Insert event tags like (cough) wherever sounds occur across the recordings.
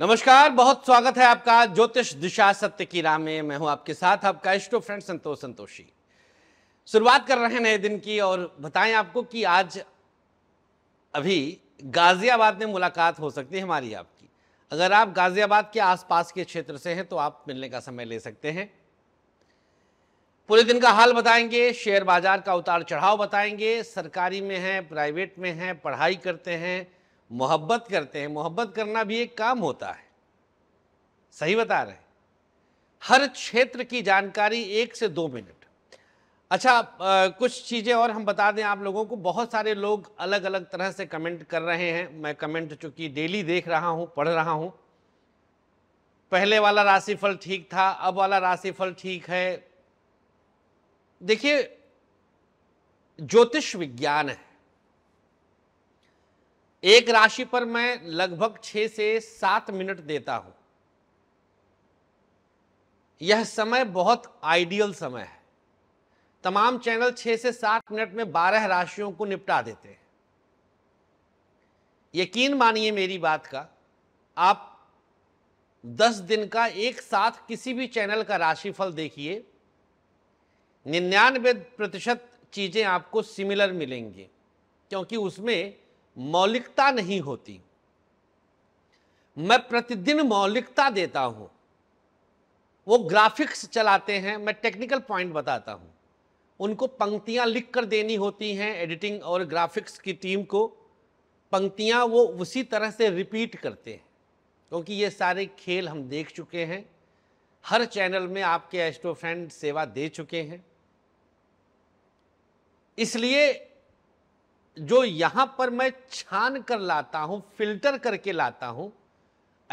नमस्कार बहुत स्वागत है आपका ज्योतिष दिशा सत्य की राह में मैं हूं आपके साथ आपका इष्टो फ्रेंड संतोष संतोषी शुरुआत कर रहे हैं नए दिन की और बताएं आपको कि आज अभी गाजियाबाद में मुलाकात हो सकती है हमारी आपकी अगर आप गाजियाबाद के आसपास के क्षेत्र से हैं तो आप मिलने का समय ले सकते हैं पूरे दिन का हाल बताएंगे शेयर बाजार का उतार चढ़ाव बताएंगे सरकारी में है प्राइवेट में है पढ़ाई करते हैं मोहब्बत करते हैं मोहब्बत करना भी एक काम होता है सही बता रहे हैं हर क्षेत्र की जानकारी एक से दो मिनट अच्छा आ, कुछ चीज़ें और हम बता दें आप लोगों को बहुत सारे लोग अलग अलग तरह से कमेंट कर रहे हैं मैं कमेंट चूँकि डेली देख रहा हूँ पढ़ रहा हूँ पहले वाला राशिफल ठीक था अब वाला राशिफल ठीक है देखिए ज्योतिष विज्ञान है एक राशि पर मैं लगभग छह से सात मिनट देता हूं यह समय बहुत आइडियल समय है तमाम चैनल छह से सात मिनट में बारह राशियों को निपटा देते हैं यकीन मानिए मेरी बात का आप दस दिन का एक साथ किसी भी चैनल का राशिफल देखिए निन्यानवे प्रतिशत चीज़ें आपको सिमिलर मिलेंगी क्योंकि उसमें मौलिकता नहीं होती मैं प्रतिदिन मौलिकता देता हूं वो ग्राफिक्स चलाते हैं मैं टेक्निकल पॉइंट बताता हूं उनको पंक्तियां लिख कर देनी होती हैं एडिटिंग और ग्राफिक्स की टीम को पंक्तियां वो उसी तरह से रिपीट करते हैं क्योंकि ये सारे खेल हम देख चुके हैं हर चैनल में आपके एस्ट्रो फ्रेंड सेवा दे चुके हैं इसलिए जो यहां पर मैं छान कर लाता हूं फिल्टर करके लाता हूं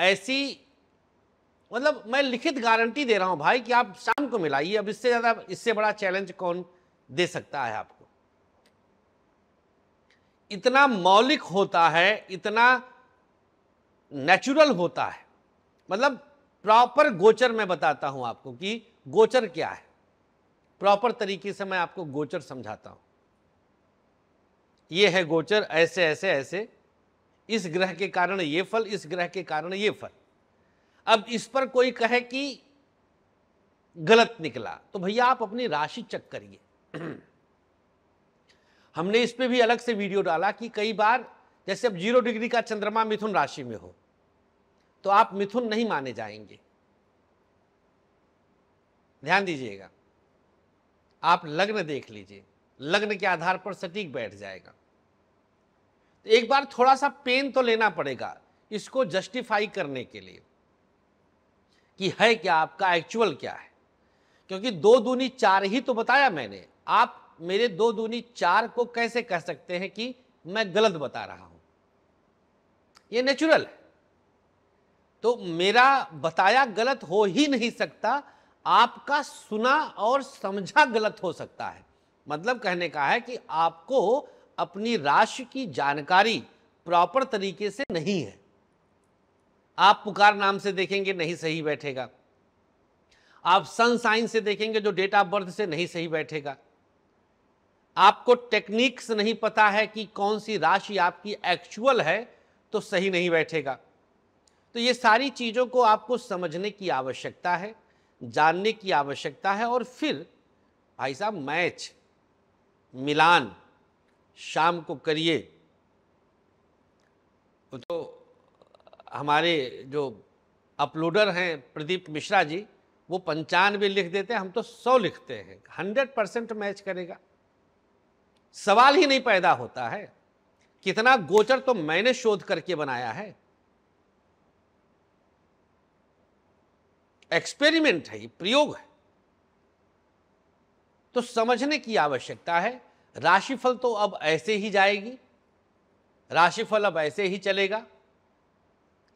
ऐसी मतलब मैं लिखित गारंटी दे रहा हूं भाई कि आप शाम को मिलाइए अब इससे ज्यादा इससे बड़ा चैलेंज कौन दे सकता है आपको इतना मौलिक होता है इतना नेचुरल होता है मतलब प्रॉपर गोचर मैं बताता हूं आपको कि गोचर क्या है प्रॉपर तरीके से मैं आपको गोचर समझाता हूं ये है गोचर ऐसे ऐसे ऐसे इस ग्रह के कारण ये फल इस ग्रह के कारण ये फल अब इस पर कोई कहे कि गलत निकला तो भैया आप अपनी राशि चेक करिए (clears throat) हमने इस पर भी अलग से वीडियो डाला कि कई बार जैसे अब जीरो डिग्री का चंद्रमा मिथुन राशि में हो तो आप मिथुन नहीं माने जाएंगे ध्यान दीजिएगा आप लग्न देख लीजिए लग्न के आधार पर सटीक बैठ जाएगा तो एक बार थोड़ा सा पेन तो लेना पड़ेगा इसको जस्टिफाई करने के लिए कि है क्या आपका एक्चुअल क्या है क्योंकि दो दूनी चार ही तो बताया मैंने आप मेरे दो दूनी चार को कैसे कह सकते हैं कि मैं गलत बता रहा हूं ये नेचुरल है तो मेरा बताया गलत हो ही नहीं सकता आपका सुना और समझा गलत हो सकता है मतलब कहने का है कि आपको अपनी राशि की जानकारी प्रॉपर तरीके से नहीं है आप पुकार नाम से देखेंगे नहीं सही बैठेगा आप सन साइन से देखेंगे जो डेट ऑफ बर्थ से नहीं सही बैठेगा आपको टेक्निक्स नहीं पता है कि कौन सी राशि आपकी एक्चुअल है तो सही नहीं बैठेगा तो ये सारी चीज़ों को आपको समझने की आवश्यकता है जानने की आवश्यकता है और फिर भाई साहब मैच मिलान शाम को करिए तो हमारे जो अपलोडर हैं प्रदीप मिश्रा जी वो पंचानवे लिख देते हैं हम तो सौ लिखते हैं हंड्रेड परसेंट मैच करेगा सवाल ही नहीं पैदा होता है कितना गोचर तो मैंने शोध करके बनाया है एक्सपेरिमेंट है ये प्रयोग है तो समझने की आवश्यकता है राशिफल तो अब ऐसे ही जाएगी राशिफल अब ऐसे ही चलेगा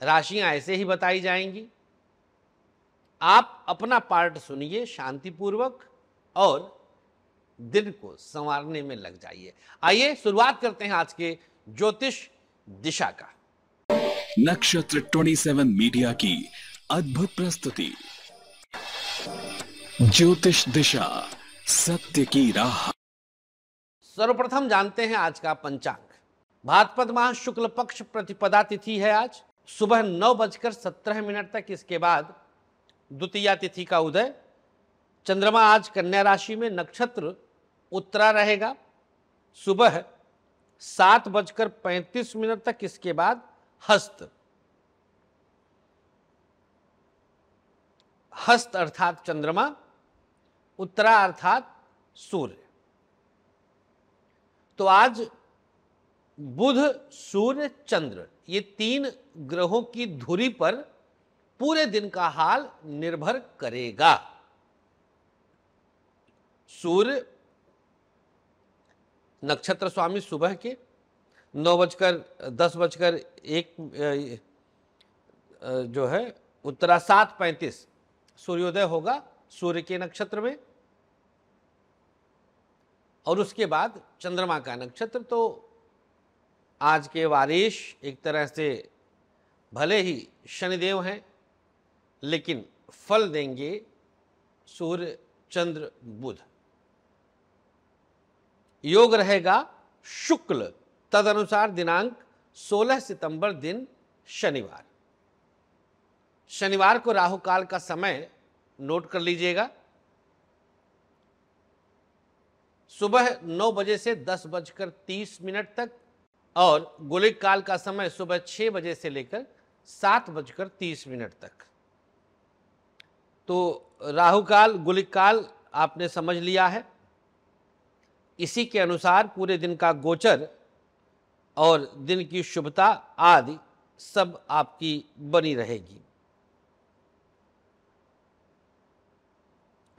राशियां ऐसे ही बताई जाएंगी आप अपना पार्ट सुनिए शांतिपूर्वक और दिन को संवारने में लग जाइए आइए शुरुआत करते हैं आज के ज्योतिष दिशा का नक्षत्र 27 मीडिया की अद्भुत प्रस्तुति ज्योतिष दिशा सत्य की राह सर्वप्रथम जानते हैं आज का पंचांग भाद्रपद माह शुक्ल पक्ष प्रतिपदा तिथि है आज सुबह नौ बजकर सत्रह मिनट तक इसके बाद द्वितीय तिथि का उदय चंद्रमा आज कन्या राशि में नक्षत्र उत्तरा रहेगा सुबह सात बजकर पैंतीस मिनट तक इसके बाद हस्त हस्त अर्थात चंद्रमा उत्तरा अर्थात सूर्य तो आज बुध सूर्य चंद्र ये तीन ग्रहों की धुरी पर पूरे दिन का हाल निर्भर करेगा सूर्य नक्षत्र स्वामी सुबह के नौ बजकर दस बजकर एक जो है उत्तरा सात पैंतीस सूर्योदय होगा सूर्य के नक्षत्र में और उसके बाद चंद्रमा का नक्षत्र तो आज के वारिश एक तरह से भले ही शनिदेव हैं लेकिन फल देंगे सूर्य चंद्र बुध योग रहेगा शुक्ल तदनुसार दिनांक 16 सितंबर दिन शनिवार शनिवार को राहु काल का समय नोट कर लीजिएगा सुबह नौ बजे से दस बजकर तीस मिनट तक और गोलिक काल का समय सुबह छह बजे से लेकर सात बजकर तीस मिनट तक तो राहु काल गोलिक काल आपने समझ लिया है इसी के अनुसार पूरे दिन का गोचर और दिन की शुभता आदि सब आपकी बनी रहेगी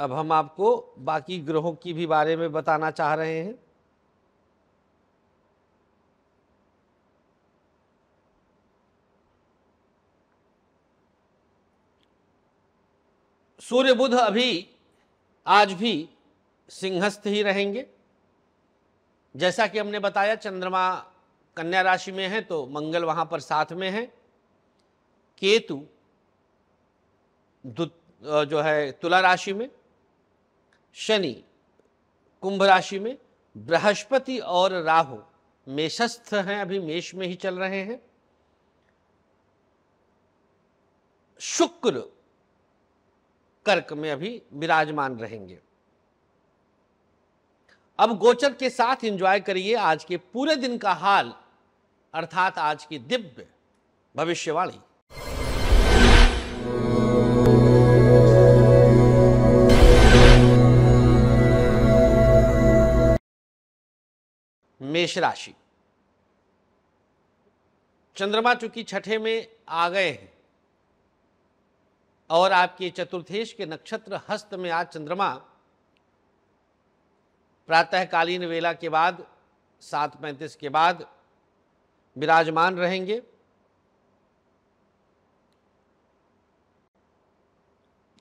अब हम आपको बाकी ग्रहों की भी बारे में बताना चाह रहे हैं सूर्य बुध अभी आज भी सिंहस्थ ही रहेंगे जैसा कि हमने बताया चंद्रमा कन्या राशि में है तो मंगल वहां पर साथ में है केतु जो है तुला राशि में शनि कुंभ राशि में बृहस्पति और राहु मेषस्थ हैं अभी मेष में ही चल रहे हैं शुक्र कर्क में अभी विराजमान रहेंगे अब गोचर के साथ एंजॉय करिए आज के पूरे दिन का हाल अर्थात आज की दिव्य भविष्यवाणी मेष राशि चंद्रमा चूंकि छठे में आ गए हैं और आपके चतुर्थेश के नक्षत्र हस्त में आज चंद्रमा प्रातःकालीन वेला के बाद सात पैंतीस के बाद विराजमान रहेंगे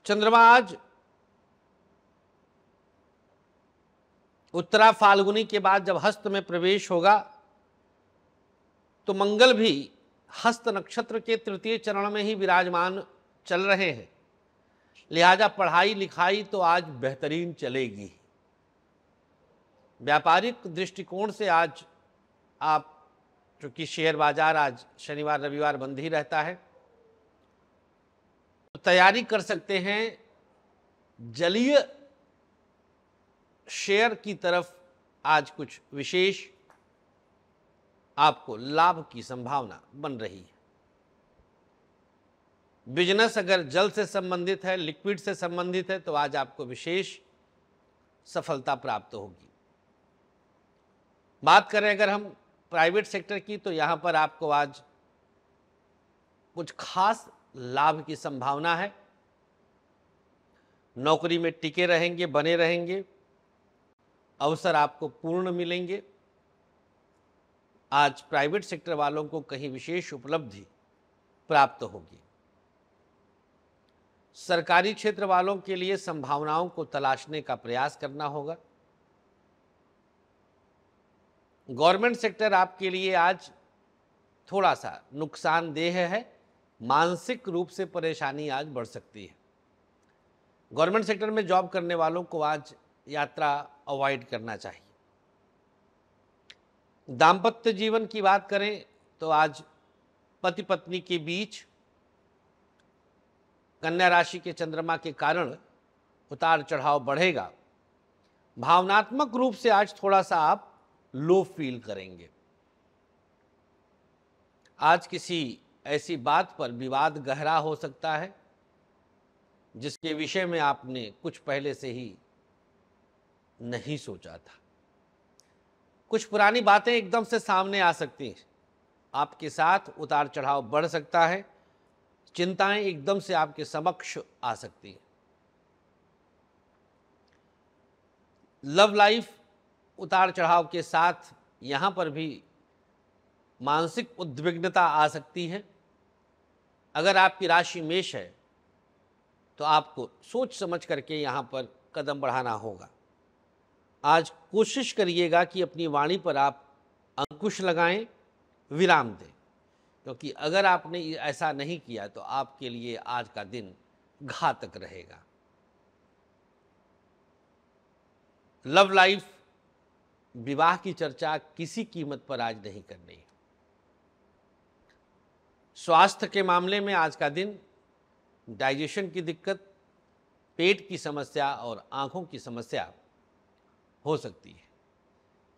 चंद्रमा आज उत्तरा फाल्गुनी के बाद जब हस्त में प्रवेश होगा तो मंगल भी हस्त नक्षत्र के तृतीय चरण में ही विराजमान चल रहे हैं लिहाजा पढ़ाई लिखाई तो आज बेहतरीन चलेगी व्यापारिक दृष्टिकोण से आज आप चूंकि शेयर बाजार आज शनिवार रविवार बंद ही रहता है तो तैयारी कर सकते हैं जलीय शेयर की तरफ आज कुछ विशेष आपको लाभ की संभावना बन रही है बिजनेस अगर जल से संबंधित है लिक्विड से संबंधित है तो आज आपको विशेष सफलता प्राप्त होगी बात करें अगर हम प्राइवेट सेक्टर की तो यहाँ पर आपको आज कुछ खास लाभ की संभावना है नौकरी में टिके रहेंगे बने रहेंगे अवसर आपको पूर्ण मिलेंगे आज प्राइवेट सेक्टर वालों को कहीं विशेष उपलब्धि प्राप्त होगी सरकारी क्षेत्र वालों के लिए संभावनाओं को तलाशने का प्रयास करना होगा गवर्नमेंट सेक्टर आपके लिए आज थोड़ा सा नुकसानदेह है मानसिक रूप से परेशानी आज बढ़ सकती है गवर्नमेंट सेक्टर में जॉब करने वालों को आज यात्रा अवॉइड करना चाहिए दाम्पत्य जीवन की बात करें तो आज पति पत्नी के बीच कन्या राशि के चंद्रमा के कारण उतार चढ़ाव बढ़ेगा भावनात्मक रूप से आज थोड़ा सा आप लो फील करेंगे आज किसी ऐसी बात पर विवाद गहरा हो सकता है जिसके विषय में आपने कुछ पहले से ही नहीं सोचा था कुछ पुरानी बातें एकदम से सामने आ सकती हैं आपके साथ उतार चढ़ाव बढ़ सकता है चिंताएं एकदम से आपके समक्ष आ सकती हैं लव लाइफ उतार चढ़ाव के साथ यहाँ पर भी मानसिक उद्विग्नता आ सकती है अगर आपकी राशि मेष है तो आपको सोच समझ करके यहाँ पर कदम बढ़ाना होगा आज कोशिश करिएगा कि अपनी वाणी पर आप अंकुश लगाएं विराम दें क्योंकि तो अगर आपने ऐसा नहीं किया तो आपके लिए आज का दिन घातक रहेगा लव लाइफ विवाह की चर्चा किसी कीमत पर आज नहीं करनी स्वास्थ्य के मामले में आज का दिन डाइजेशन की दिक्कत पेट की समस्या और आंखों की समस्या हो सकती है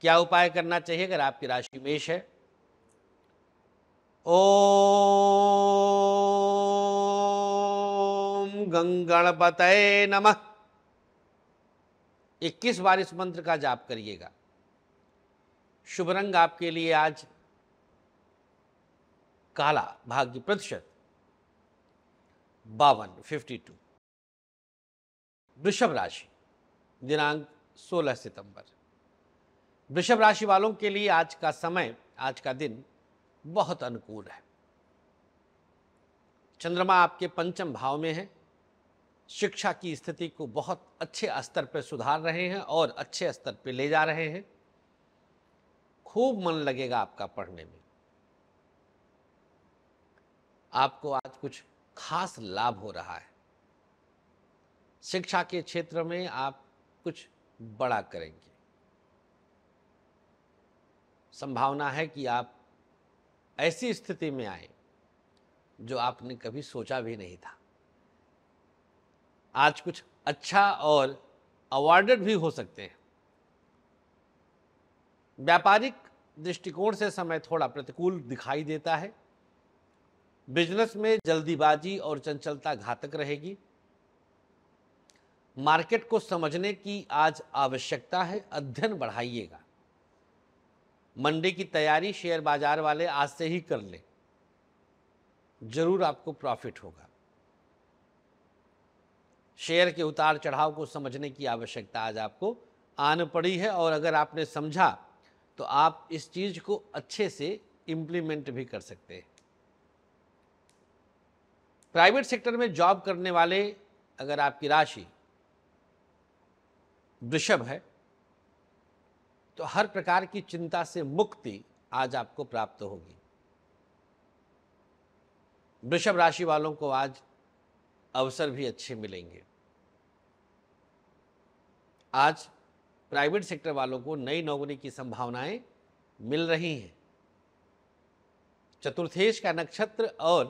क्या उपाय करना चाहिए अगर आपकी राशि मेष है ओम गंगणपत नमः 21 बार इस मंत्र का जाप करिएगा शुभ रंग आपके लिए आज काला भाग्य प्रतिशत बावन फिफ्टी टू वृषभ राशि दिनांक 16 सितंबर वृषभ राशि वालों के लिए आज का समय आज का दिन बहुत अनुकूल है चंद्रमा आपके पंचम भाव में है शिक्षा की स्थिति को बहुत अच्छे स्तर पर सुधार रहे हैं और अच्छे स्तर पर ले जा रहे हैं खूब मन लगेगा आपका पढ़ने में आपको आज कुछ खास लाभ हो रहा है शिक्षा के क्षेत्र में आप कुछ बड़ा करेंगे संभावना है कि आप ऐसी स्थिति में आए जो आपने कभी सोचा भी नहीं था आज कुछ अच्छा और अवार्डेड भी हो सकते हैं व्यापारिक दृष्टिकोण से समय थोड़ा प्रतिकूल दिखाई देता है बिजनेस में जल्दीबाजी और चंचलता घातक रहेगी मार्केट को समझने की आज आवश्यकता है अध्ययन बढ़ाइएगा मंडे की तैयारी शेयर बाजार वाले आज से ही कर ले जरूर आपको प्रॉफिट होगा शेयर के उतार चढ़ाव को समझने की आवश्यकता आज आपको आन पड़ी है और अगर आपने समझा तो आप इस चीज़ को अच्छे से इम्प्लीमेंट भी कर सकते हैं प्राइवेट सेक्टर में जॉब करने वाले अगर आपकी राशि वृषभ है तो हर प्रकार की चिंता से मुक्ति आज आपको प्राप्त होगी वृषभ राशि वालों को आज अवसर भी अच्छे मिलेंगे आज प्राइवेट सेक्टर वालों को नई नौकरी की संभावनाएं मिल रही हैं चतुर्थेश का नक्षत्र और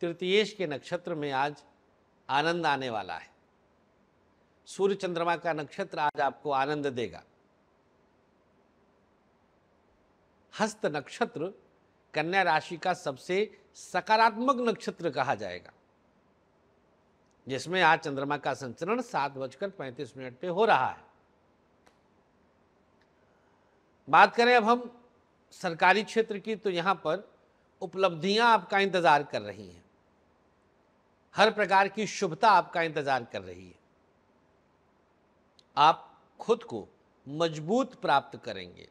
तृतीयेश के नक्षत्र में आज आनंद आने वाला है सूर्य चंद्रमा का नक्षत्र आज आपको आनंद देगा हस्त नक्षत्र कन्या राशि का सबसे सकारात्मक नक्षत्र कहा जाएगा जिसमें आज चंद्रमा का संचरण सात बजकर पैंतीस मिनट पे हो रहा है बात करें अब हम सरकारी क्षेत्र की तो यहां पर उपलब्धियां आपका इंतज़ार कर रही हैं हर प्रकार की शुभता आपका इंतज़ार कर रही है आप खुद को मजबूत प्राप्त करेंगे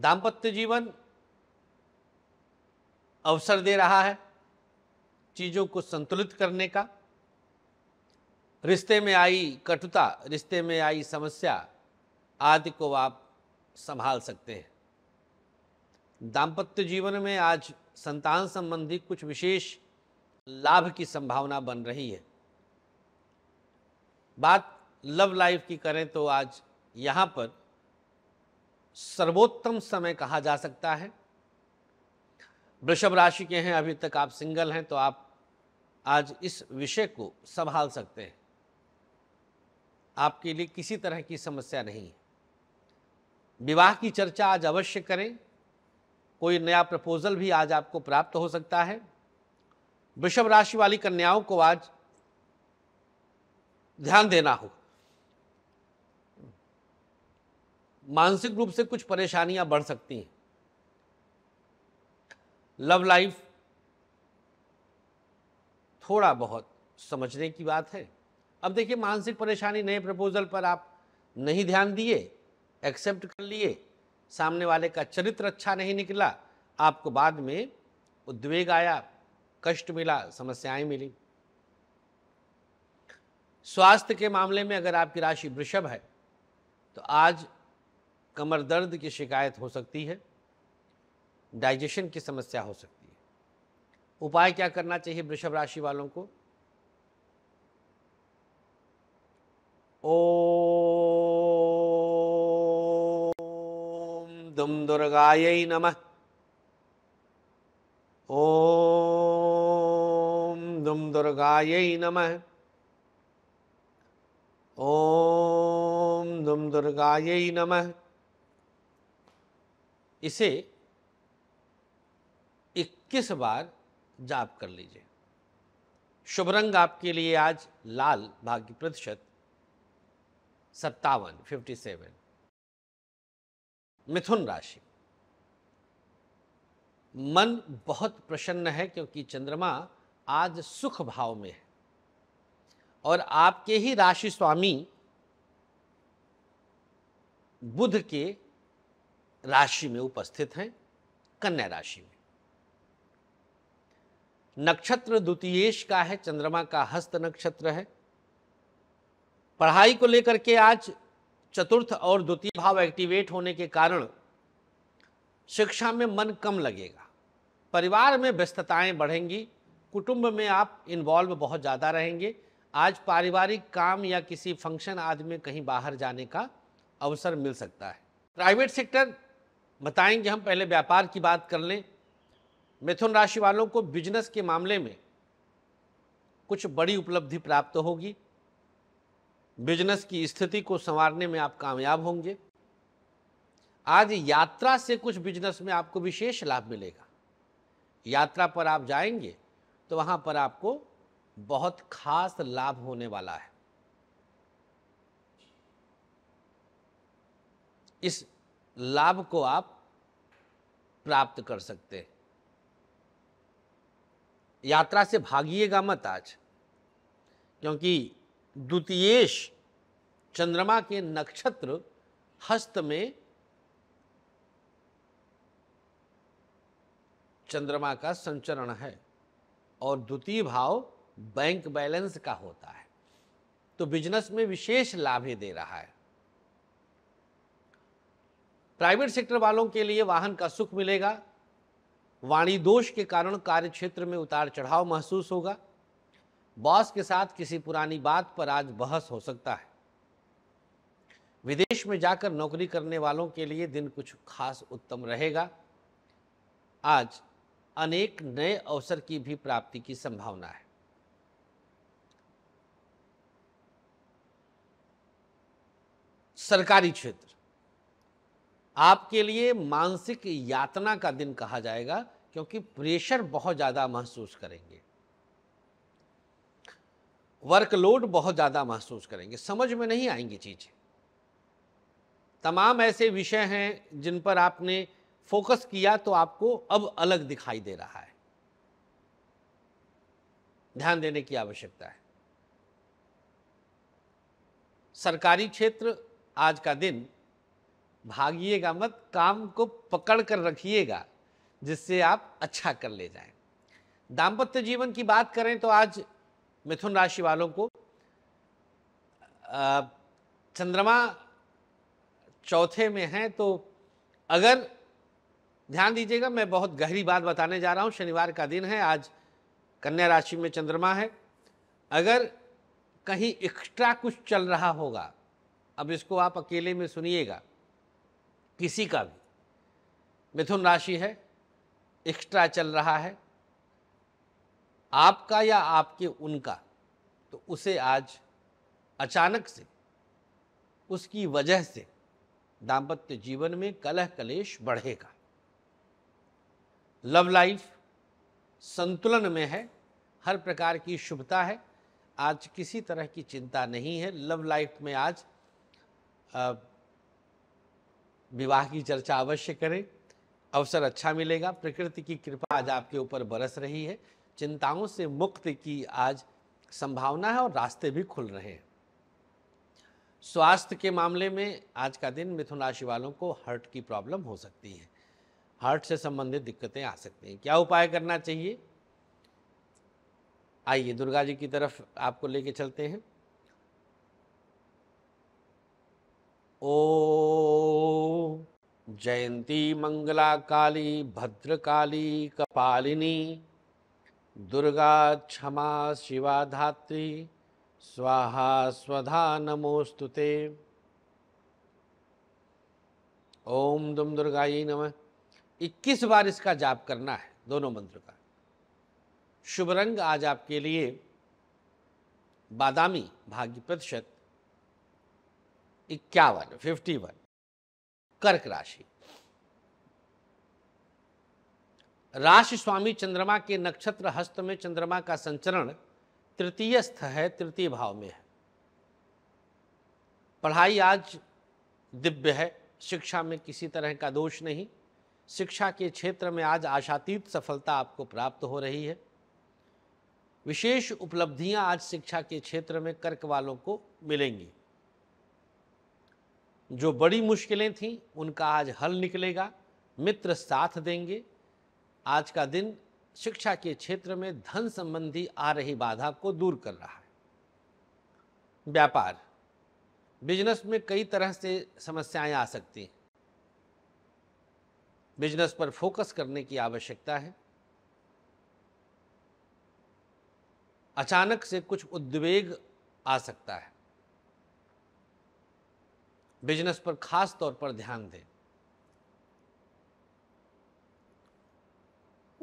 दाम्पत्य जीवन अवसर दे रहा है चीज़ों को संतुलित करने का रिश्ते में आई कटुता रिश्ते में आई समस्या आदि को आप संभाल सकते हैं दाम्पत्य जीवन में आज संतान संबंधी कुछ विशेष लाभ की संभावना बन रही है बात लव लाइफ की करें तो आज यहाँ पर सर्वोत्तम समय कहा जा सकता है वृषभ राशि के हैं अभी तक आप सिंगल हैं तो आप आज इस विषय को संभाल सकते हैं आपके लिए किसी तरह की समस्या नहीं है विवाह की चर्चा आज अवश्य करें कोई नया प्रपोजल भी आज आपको प्राप्त हो सकता है वृषभ राशि वाली कन्याओं को आज ध्यान देना होगा मानसिक रूप से कुछ परेशानियां बढ़ सकती हैं लव लाइफ थोड़ा बहुत समझने की बात है अब देखिए मानसिक परेशानी नए प्रपोजल पर आप नहीं ध्यान दिए एक्सेप्ट कर लिए सामने वाले का चरित्र अच्छा नहीं निकला आपको बाद में उद्वेग आया कष्ट मिला समस्याएं मिली स्वास्थ्य के मामले में अगर आपकी राशि वृषभ है तो आज कमर दर्द की शिकायत हो सकती है डाइजेशन की समस्या हो सकती है उपाय क्या करना चाहिए वृषभ राशि वालों को ओ दुम दुर्गाय नम ओम दुम दुर्गाय नमः ओम दुम दुर्गाय नम इसे 21 बार जाप कर लीजिए शुभ रंग आपके लिए आज लाल भाग्य प्रतिशत सत्तावन फिफ्टी सेवन मिथुन राशि मन बहुत प्रसन्न है क्योंकि चंद्रमा आज सुख भाव में है और आपके ही राशि स्वामी बुध के राशि में उपस्थित हैं कन्या राशि में नक्षत्र द्वितीयेश का है चंद्रमा का हस्त नक्षत्र है पढ़ाई को लेकर के आज चतुर्थ और द्वितीय भाव एक्टिवेट होने के कारण शिक्षा में मन कम लगेगा परिवार में व्यस्तताएं बढ़ेंगी कुटुंब में आप इन्वॉल्व बहुत ज़्यादा रहेंगे आज पारिवारिक काम या किसी फंक्शन आदि में कहीं बाहर जाने का अवसर मिल सकता है प्राइवेट सेक्टर बताएंगे हम पहले व्यापार की बात कर लें मिथुन राशि वालों को बिजनेस के मामले में कुछ बड़ी उपलब्धि प्राप्त होगी बिजनेस की स्थिति को संवारने में आप कामयाब होंगे आज यात्रा से कुछ बिजनेस में आपको विशेष लाभ मिलेगा यात्रा पर आप जाएंगे तो वहाँ पर आपको बहुत खास लाभ होने वाला है इस लाभ को आप प्राप्त कर सकते यात्रा से भागिएगा मत आज क्योंकि द्वितीयेश चंद्रमा के नक्षत्र हस्त में चंद्रमा का संचरण है और द्वितीय भाव बैंक बैलेंस का होता है तो बिजनेस में विशेष लाभ दे रहा है प्राइवेट सेक्टर वालों के लिए वाहन का सुख मिलेगा वाणी दोष के कारण कार्य क्षेत्र में उतार चढ़ाव महसूस होगा बॉस के साथ किसी पुरानी बात पर आज बहस हो सकता है विदेश में जाकर नौकरी करने वालों के लिए दिन कुछ खास उत्तम रहेगा आज अनेक नए अवसर की भी प्राप्ति की संभावना है सरकारी क्षेत्र आपके लिए मानसिक यातना का दिन कहा जाएगा क्योंकि प्रेशर बहुत ज़्यादा महसूस करेंगे वर्कलोड बहुत ज़्यादा महसूस करेंगे समझ में नहीं आएंगी चीज़ें तमाम ऐसे विषय हैं जिन पर आपने फोकस किया तो आपको अब अलग दिखाई दे रहा है ध्यान देने की आवश्यकता है सरकारी क्षेत्र आज का दिन भागिएगा मत काम को पकड़ कर रखिएगा जिससे आप अच्छा कर ले जाएं दाम्पत्य जीवन की बात करें तो आज मिथुन राशि वालों को चंद्रमा चौथे में है तो अगर ध्यान दीजिएगा मैं बहुत गहरी बात बताने जा रहा हूँ शनिवार का दिन है आज कन्या राशि में चंद्रमा है अगर कहीं एक्स्ट्रा कुछ चल रहा होगा अब इसको आप अकेले में सुनिएगा किसी का भी मिथुन राशि है एक्स्ट्रा चल रहा है आपका या आपके उनका तो उसे आज अचानक से उसकी वजह से दाम्पत्य जीवन में कलह कलेश बढ़ेगा लव लाइफ संतुलन में है हर प्रकार की शुभता है आज किसी तरह की चिंता नहीं है लव लाइफ में आज विवाह की चर्चा अवश्य करें अवसर अच्छा मिलेगा प्रकृति की कृपा आज आपके ऊपर बरस रही है चिंताओं से मुक्त की आज संभावना है और रास्ते भी खुल रहे हैं स्वास्थ्य के मामले में आज का दिन मिथुन राशि वालों को हार्ट की प्रॉब्लम हो सकती है हार्ट से संबंधित दिक्कतें आ सकती हैं क्या उपाय करना चाहिए आइए दुर्गा जी की तरफ आपको लेके चलते हैं ओ जयंती मंगला काली भद्र काली कपालिनी दुर्गा क्षमा शिवा धात्री स्वाहा स्वधा नमोस्तु ते ओम दुम दुर्गाई नम इक्कीस बार इसका जाप करना है दोनों मंत्र का शुभ रंग आज आपके लिए बादामी भाग्य प्रतिशत इक्यावन फिफ्टी वन कर्क राशि राशि स्वामी चंद्रमा के नक्षत्र हस्त में चंद्रमा का संचरण तृतीय स्थ है तृतीय भाव में है पढ़ाई आज दिव्य है शिक्षा में किसी तरह का दोष नहीं शिक्षा के क्षेत्र में आज आशातीत सफलता आपको प्राप्त हो रही है विशेष उपलब्धियां आज शिक्षा के क्षेत्र में कर्क वालों को मिलेंगी जो बड़ी मुश्किलें थीं उनका आज हल निकलेगा मित्र साथ देंगे आज का दिन शिक्षा के क्षेत्र में धन संबंधी आ रही बाधा को दूर कर रहा है व्यापार बिजनेस में कई तरह से समस्याएं आ सकती हैं बिजनेस पर फोकस करने की आवश्यकता है अचानक से कुछ उद्वेग आ सकता है बिजनेस पर खास तौर पर ध्यान दें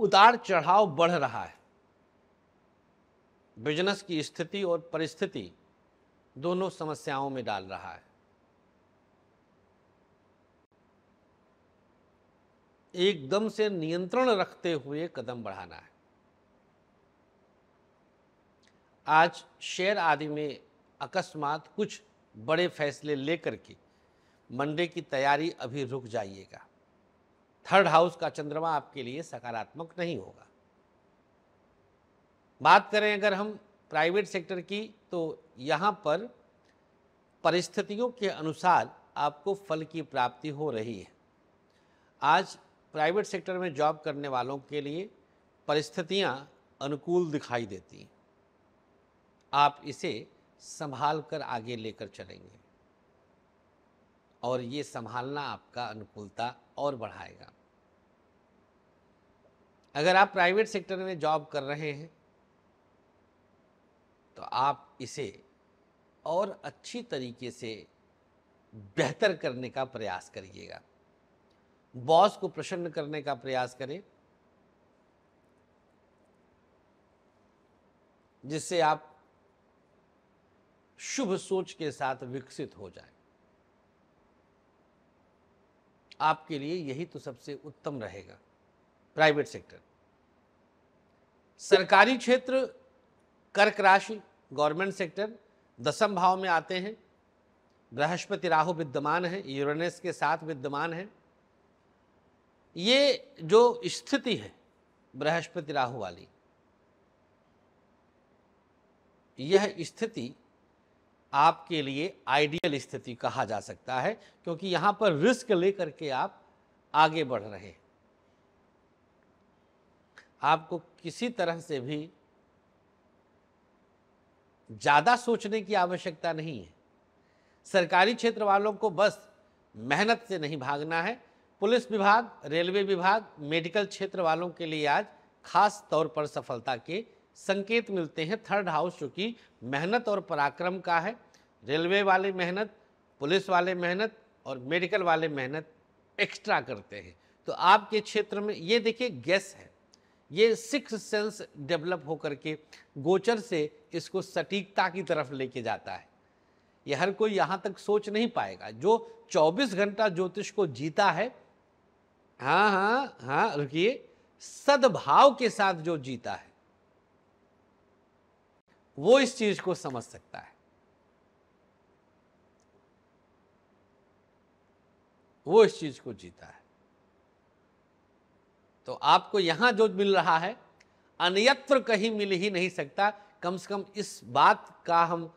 उतार चढ़ाव बढ़ रहा है बिजनेस की स्थिति और परिस्थिति दोनों समस्याओं में डाल रहा है एकदम से नियंत्रण रखते हुए कदम बढ़ाना है आज शेयर आदि में अकस्मात कुछ बड़े फैसले लेकर के मंडे की तैयारी अभी रुक जाइएगा थर्ड हाउस का चंद्रमा आपके लिए सकारात्मक नहीं होगा बात करें अगर हम प्राइवेट सेक्टर की तो यहाँ पर परिस्थितियों के अनुसार आपको फल की प्राप्ति हो रही है आज प्राइवेट सेक्टर में जॉब करने वालों के लिए परिस्थितियाँ अनुकूल दिखाई देती हैं आप इसे संभाल कर आगे लेकर चलेंगे और ये संभालना आपका अनुकूलता और बढ़ाएगा अगर आप प्राइवेट सेक्टर में जॉब कर रहे हैं तो आप इसे और अच्छी तरीके से बेहतर करने का प्रयास करिएगा बॉस को प्रसन्न करने का प्रयास करें जिससे आप शुभ सोच के साथ विकसित हो जाए आपके लिए यही तो सबसे उत्तम रहेगा प्राइवेट सेक्टर सरकारी क्षेत्र कर्क राशि गवर्नमेंट सेक्टर दसम भाव में आते हैं बृहस्पति राहु विद्यमान है यूरेनस के साथ विद्यमान है ये जो स्थिति है बृहस्पति राहु वाली यह स्थिति आपके लिए आइडियल स्थिति कहा जा सकता है क्योंकि यहां पर रिस्क लेकर के आप आगे बढ़ रहे हैं आपको किसी तरह से भी ज़्यादा सोचने की आवश्यकता नहीं है सरकारी क्षेत्र वालों को बस मेहनत से नहीं भागना है पुलिस विभाग रेलवे विभाग मेडिकल क्षेत्र वालों के लिए आज खास तौर पर सफलता के संकेत मिलते हैं थर्ड हाउस जो कि मेहनत और पराक्रम का है रेलवे वाले मेहनत पुलिस वाले मेहनत और मेडिकल वाले मेहनत एक्स्ट्रा करते हैं तो आपके क्षेत्र में ये देखिए गैस है ये सिक्स सेंस डेवलप होकर के गोचर से इसको सटीकता की तरफ लेके जाता है ये हर कोई यहाँ तक सोच नहीं पाएगा जो 24 घंटा ज्योतिष को जीता है हाँ हाँ हाँ रुकिए सद्भाव के साथ जो जीता है वो इस चीज को समझ सकता है वो इस चीज को जीता है तो आपको यहां जो मिल रहा है अन्यत्र कहीं मिल ही नहीं सकता कम से कम इस बात का हम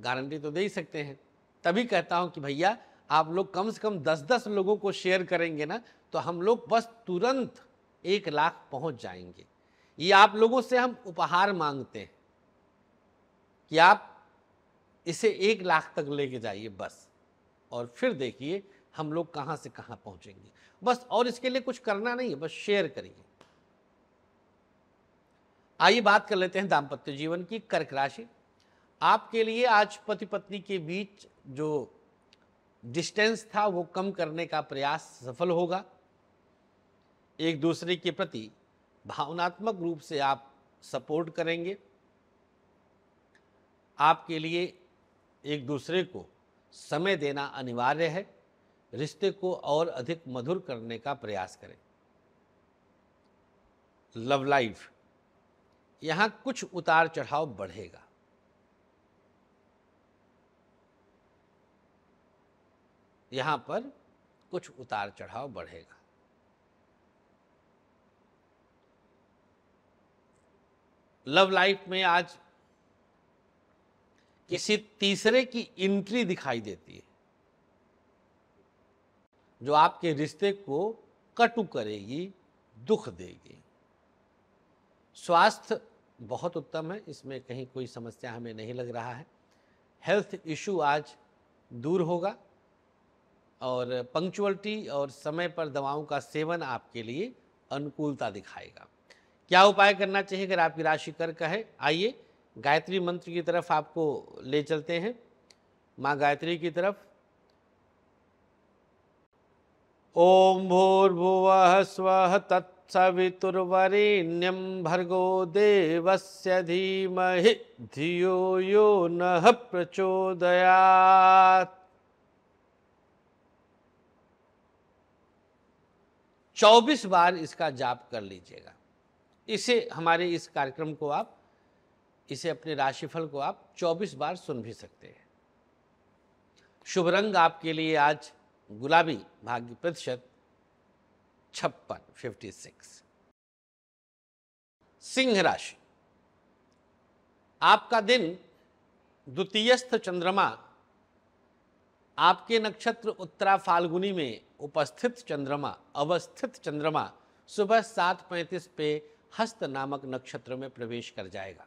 गारंटी तो दे ही सकते हैं तभी कहता हूं कि भैया आप लोग कम से कम दस दस लोगों को शेयर करेंगे ना तो हम लोग बस तुरंत एक लाख पहुंच जाएंगे ये आप लोगों से हम उपहार मांगते हैं कि आप इसे एक लाख तक लेके जाइए बस और फिर देखिए हम लोग कहाँ से कहाँ पहुँचेंगे बस और इसके लिए कुछ करना नहीं है बस शेयर करिए आइए बात कर लेते हैं दाम्पत्य जीवन की कर्क राशि आपके लिए आज पति पत्नी के बीच जो डिस्टेंस था वो कम करने का प्रयास सफल होगा एक दूसरे के प्रति भावनात्मक रूप से आप सपोर्ट करेंगे आपके लिए एक दूसरे को समय देना अनिवार्य है रिश्ते को और अधिक मधुर करने का प्रयास करें लव लाइफ यहां कुछ उतार चढ़ाव बढ़ेगा यहां पर कुछ उतार चढ़ाव बढ़ेगा लव लाइफ में आज किसी तीसरे की एंट्री दिखाई देती है जो आपके रिश्ते को कटु करेगी दुख देगी स्वास्थ्य बहुत उत्तम है इसमें कहीं कोई समस्या हमें नहीं लग रहा है हेल्थ इशू आज दूर होगा और पंक्चुअलिटी और समय पर दवाओं का सेवन आपके लिए अनुकूलता दिखाएगा क्या उपाय करना चाहिए अगर आपकी राशि कर्क है आइए गायत्री मंत्र की तरफ आपको ले चलते हैं माँ गायत्री की तरफ ओम भूर्भुव स्व तत्सवितुर्वरेण्यम भर्गो देवस्य धीमहि धियो यो न प्रचोदयात् चौबीस बार इसका जाप कर लीजिएगा इसे हमारे इस कार्यक्रम को आप इसे अपने राशिफल को आप 24 बार सुन भी सकते हैं शुभ रंग आपके लिए आज गुलाबी भाग्य प्रतिशत छप्पन फिफ्टी सिक्स सिंह राशि आपका दिन द्वितीयस्थ चंद्रमा आपके नक्षत्र उत्तरा फाल्गुनी में उपस्थित चंद्रमा अवस्थित चंद्रमा सुबह सात पैंतीस पे हस्त नामक नक्षत्र में प्रवेश कर जाएगा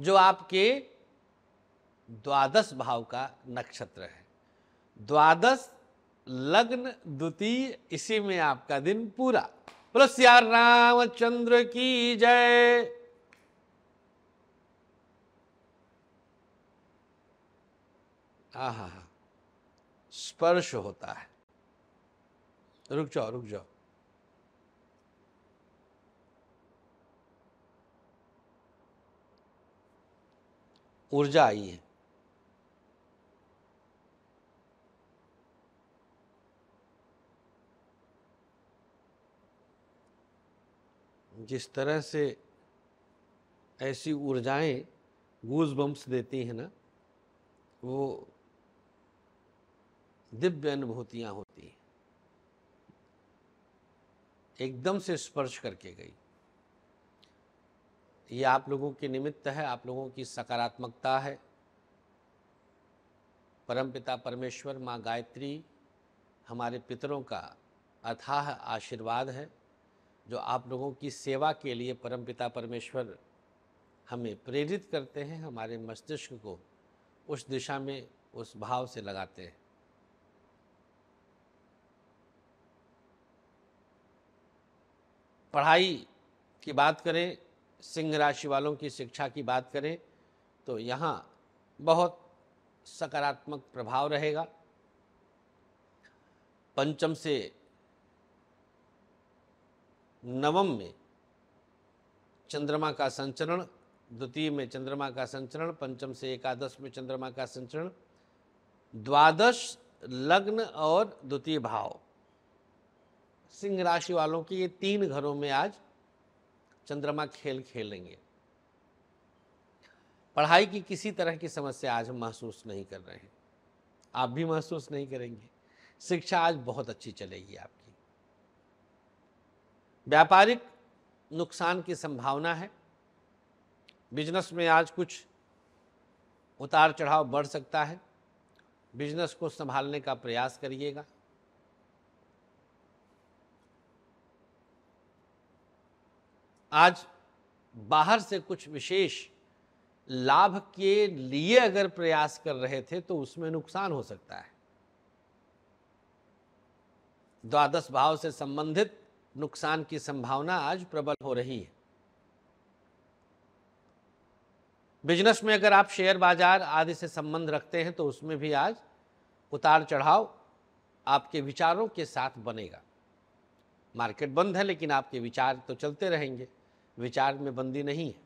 जो आपके द्वादश भाव का नक्षत्र है द्वादश लग्न द्वितीय इसी में आपका दिन पूरा बोलो सिया रामचंद्र की जय हा स्पर्श होता है रुक जाओ रुक जाओ ऊर्जा आई है जिस तरह से ऐसी ऊर्जाएं गूज बम्स देती हैं ना वो दिव्य अनुभूतियाँ होती हैं एकदम से स्पर्श करके गई ये आप लोगों के निमित्त है आप लोगों की सकारात्मकता है परमपिता परमेश्वर माँ गायत्री हमारे पितरों का अथाह आशीर्वाद है जो आप लोगों की सेवा के लिए परमपिता परमेश्वर हमें प्रेरित करते हैं हमारे मस्तिष्क को उस दिशा में उस भाव से लगाते हैं पढ़ाई की बात करें सिंह राशि वालों की शिक्षा की बात करें तो यहाँ बहुत सकारात्मक प्रभाव रहेगा पंचम से नवम में चंद्रमा का संचरण द्वितीय में चंद्रमा का संचरण पंचम से एकादश में चंद्रमा का संचरण द्वादश लग्न और द्वितीय भाव सिंह राशि वालों के ये तीन घरों में आज चंद्रमा खेल खेलेंगे पढ़ाई की किसी तरह की समस्या आज हम महसूस नहीं कर रहे हैं आप भी महसूस नहीं करेंगे शिक्षा आज बहुत अच्छी चलेगी आपकी व्यापारिक नुकसान की संभावना है बिजनेस में आज कुछ उतार चढ़ाव बढ़ सकता है बिजनेस को संभालने का प्रयास करिएगा आज बाहर से कुछ विशेष लाभ के लिए अगर प्रयास कर रहे थे तो उसमें नुकसान हो सकता है द्वादश भाव से संबंधित नुकसान की संभावना आज प्रबल हो रही है बिजनेस में अगर आप शेयर बाजार आदि से संबंध रखते हैं तो उसमें भी आज उतार चढ़ाव आपके विचारों के साथ बनेगा मार्केट बंद है लेकिन आपके विचार तो चलते रहेंगे विचार में बंदी नहीं है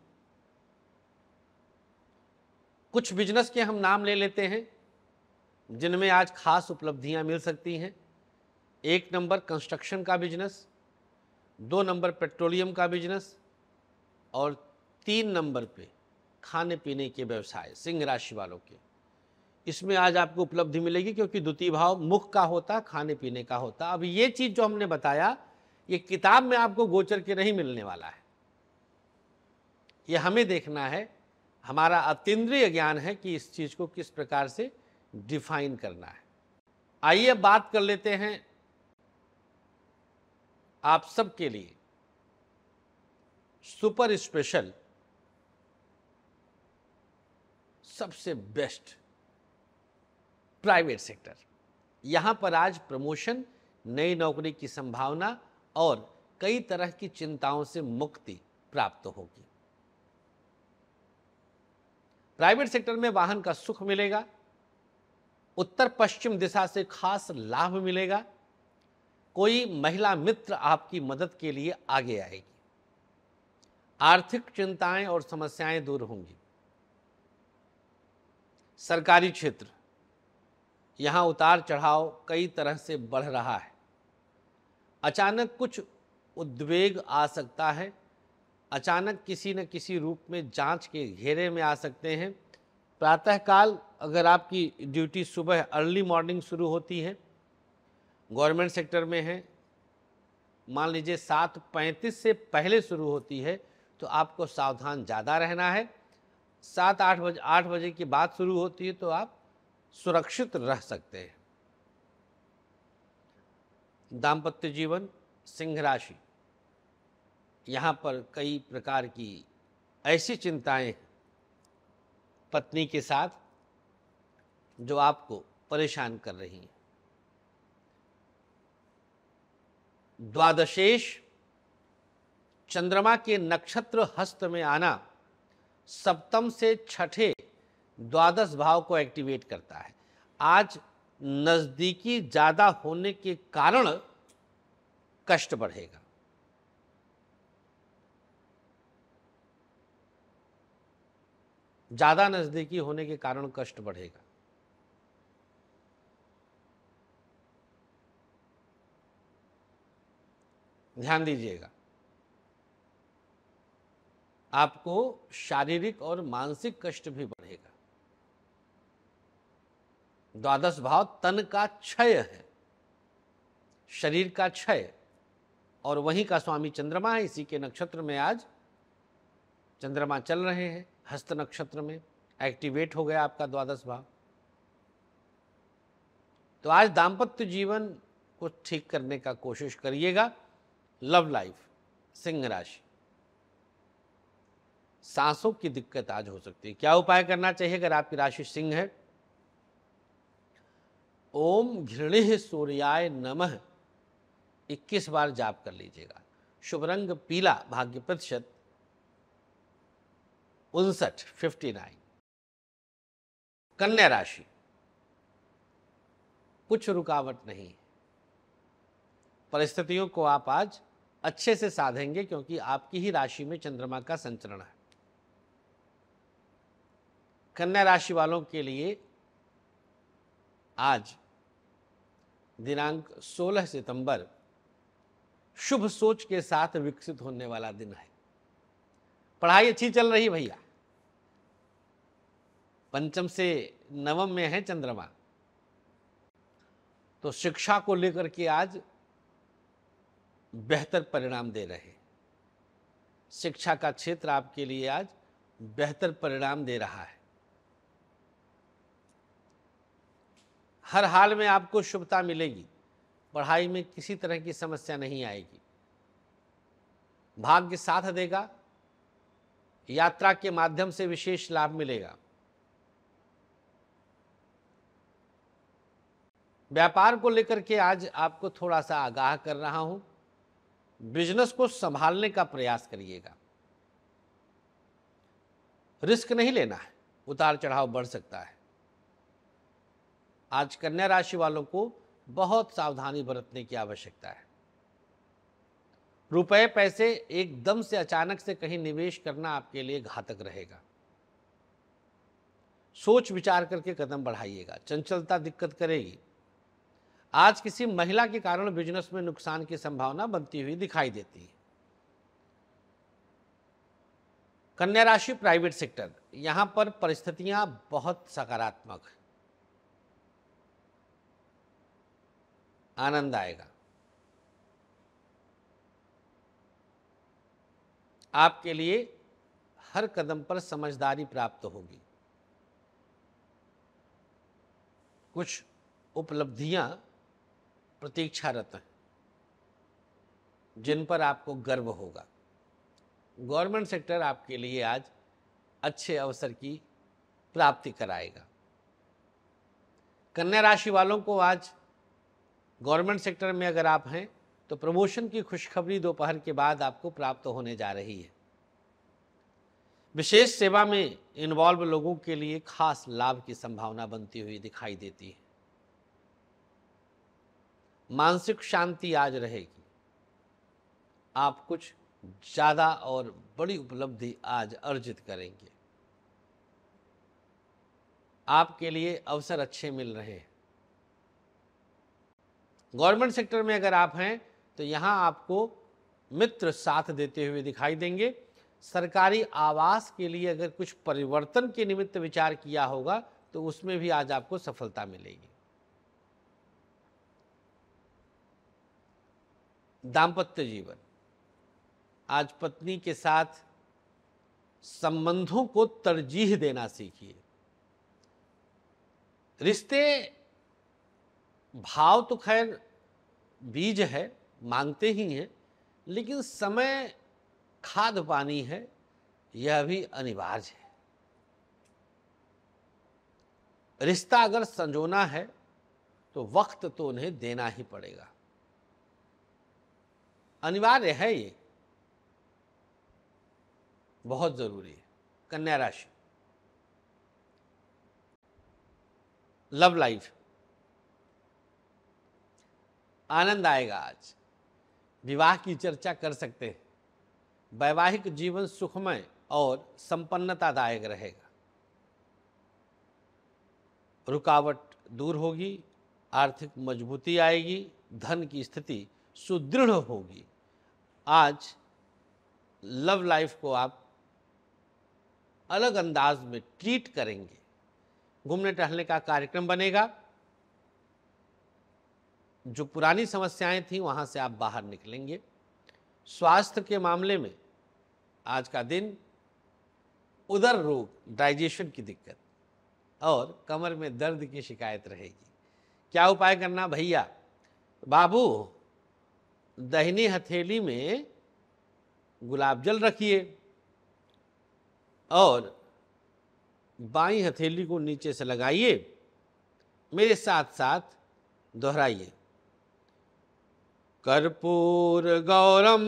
कुछ बिजनेस के हम नाम ले लेते हैं जिनमें आज खास उपलब्धियां मिल सकती हैं एक नंबर कंस्ट्रक्शन का बिजनेस दो नंबर पेट्रोलियम का बिजनेस और तीन नंबर पे खाने पीने के व्यवसाय सिंह राशि वालों के इसमें आज आपको उपलब्धि मिलेगी क्योंकि द्वितीय भाव मुख का होता खाने पीने का होता अब ये चीज़ जो हमने बताया ये किताब में आपको गोचर के नहीं मिलने वाला है ये हमें देखना है हमारा अत्यंद्रिय ज्ञान है कि इस चीज़ को किस प्रकार से डिफाइन करना है आइए बात कर लेते हैं आप सबके लिए सुपर स्पेशल सबसे बेस्ट प्राइवेट सेक्टर यहाँ पर आज प्रमोशन नई नौकरी की संभावना और कई तरह की चिंताओं से मुक्ति प्राप्त होगी प्राइवेट सेक्टर में वाहन का सुख मिलेगा उत्तर पश्चिम दिशा से खास लाभ मिलेगा कोई महिला मित्र आपकी मदद के लिए आगे आएगी आर्थिक चिंताएं और समस्याएं दूर होंगी सरकारी क्षेत्र यहां उतार चढ़ाव कई तरह से बढ़ रहा है अचानक कुछ उद्वेग आ सकता है अचानक किसी न किसी रूप में जांच के घेरे में आ सकते हैं प्रातःकाल अगर आपकी ड्यूटी सुबह अर्ली मॉर्निंग शुरू होती है गवर्नमेंट सेक्टर में है मान लीजिए सात पैंतीस से पहले शुरू होती है तो आपको सावधान ज़्यादा रहना है सात आठ बजे आठ बजे की बात शुरू होती है तो आप सुरक्षित रह सकते हैं दाम्पत्य जीवन सिंह राशि यहाँ पर कई प्रकार की ऐसी चिंताएं पत्नी के साथ जो आपको परेशान कर रही हैं द्वादशेष चंद्रमा के नक्षत्र हस्त में आना सप्तम से छठे द्वादश भाव को एक्टिवेट करता है आज नज़दीकी ज़्यादा होने के कारण कष्ट बढ़ेगा ज़्यादा नज़दीकी होने के कारण कष्ट बढ़ेगा ध्यान दीजिएगा आपको शारीरिक और मानसिक कष्ट भी बढ़ेगा द्वादश भाव तन का क्षय है शरीर का क्षय और वहीं का स्वामी चंद्रमा है इसी के नक्षत्र में आज चंद्रमा चल रहे हैं हस्त नक्षत्र में एक्टिवेट हो गया आपका द्वादश भाव तो आज दाम्पत्य जीवन को ठीक करने का कोशिश करिएगा लव लाइफ सिंह राशि सांसों की दिक्कत आज हो सकती है क्या उपाय करना चाहिए अगर आपकी राशि सिंह है ओम घृणिह सूर्याय नमः 21 बार जाप कर लीजिएगा शुभ रंग पीला भाग्य प्रतिशत उनसठ फिफ्टी नाइन कन्या राशि कुछ रुकावट नहीं परिस्थितियों को आप आज अच्छे से साधेंगे क्योंकि आपकी ही राशि में चंद्रमा का संचरण है कन्या राशि वालों के लिए आज दिनांक 16 सितंबर शुभ सोच के साथ विकसित होने वाला दिन है पढ़ाई अच्छी चल रही भैया पंचम से नवम में है चंद्रमा तो शिक्षा को लेकर के आज बेहतर परिणाम दे रहे शिक्षा का क्षेत्र आपके लिए आज बेहतर परिणाम दे रहा है हर हाल में आपको शुभता मिलेगी पढ़ाई में किसी तरह की समस्या नहीं आएगी भाग्य साथ देगा यात्रा के माध्यम से विशेष लाभ मिलेगा व्यापार को लेकर के आज आपको थोड़ा सा आगाह कर रहा हूं बिजनेस को संभालने का प्रयास करिएगा रिस्क नहीं लेना है उतार चढ़ाव बढ़ सकता है आज कन्या राशि वालों को बहुत सावधानी बरतने की आवश्यकता है रुपए पैसे एकदम से अचानक से कहीं निवेश करना आपके लिए घातक रहेगा सोच विचार करके कदम बढ़ाइएगा चंचलता दिक्कत करेगी आज किसी महिला के कारण बिजनेस में नुकसान की संभावना बनती हुई दिखाई देती है कन्या राशि प्राइवेट सेक्टर यहां पर परिस्थितियां बहुत सकारात्मक आनंद आएगा आपके लिए हर कदम पर समझदारी प्राप्त होगी कुछ उपलब्धियां प्रतीक्षारत हैं जिन पर आपको गर्व होगा गवर्नमेंट सेक्टर आपके लिए आज अच्छे अवसर की प्राप्ति कराएगा कन्या राशि वालों को आज गवर्नमेंट सेक्टर में अगर आप हैं तो प्रमोशन की खुशखबरी दोपहर के बाद आपको प्राप्त होने जा रही है विशेष सेवा में इन्वॉल्व लोगों के लिए खास लाभ की संभावना बनती हुई दिखाई देती है मानसिक शांति आज रहेगी आप कुछ ज़्यादा और बड़ी उपलब्धि आज अर्जित करेंगे आपके लिए अवसर अच्छे मिल रहे हैं गवर्नमेंट सेक्टर में अगर आप हैं तो यहाँ आपको मित्र साथ देते हुए दिखाई देंगे सरकारी आवास के लिए अगर कुछ परिवर्तन के निमित्त विचार किया होगा तो उसमें भी आज आपको सफलता मिलेगी दाम्पत्य जीवन आज पत्नी के साथ संबंधों को तरजीह देना सीखिए रिश्ते भाव तो खैर बीज है मांगते ही हैं लेकिन समय खाद पानी है यह भी अनिवार्य है रिश्ता अगर संजोना है तो वक्त तो उन्हें देना ही पड़ेगा अनिवार्य है ये बहुत जरूरी है कन्या राशि लव लाइफ आनंद आएगा आज विवाह की चर्चा कर सकते हैं वैवाहिक जीवन सुखमय और संपन्नतादायक रहेगा रुकावट दूर होगी आर्थिक मजबूती आएगी धन की स्थिति सुदृढ़ होगी आज लव लाइफ को आप अलग अंदाज में ट्रीट करेंगे घूमने टहलने का कार्यक्रम बनेगा जो पुरानी समस्याएं थी वहाँ से आप बाहर निकलेंगे स्वास्थ्य के मामले में आज का दिन उदर रोग डाइजेशन की दिक्कत और कमर में दर्द की शिकायत रहेगी क्या उपाय करना भैया बाबू दहनी हथेली में गुलाब जल रखिए और बाई हथेली को नीचे से लगाइए मेरे साथ साथ दोहराइए कर्पूर गौरम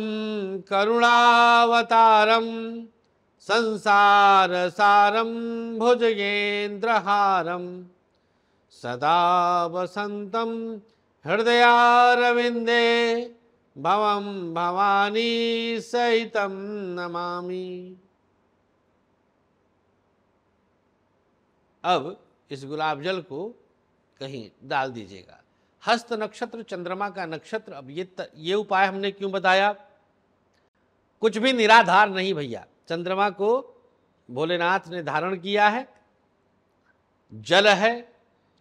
करुणावतारम संसार सारम भुजगेन्द्रहारम सदा वसन्तं हृदयारविंदे भव भवानी सहित नमा अब इस गुलाब जल को कहीं डाल दीजिएगा हस्त नक्षत्र चंद्रमा का नक्षत्र अब ये त, ये उपाय हमने क्यों बताया कुछ भी निराधार नहीं भैया चंद्रमा को भोलेनाथ ने धारण किया है जल है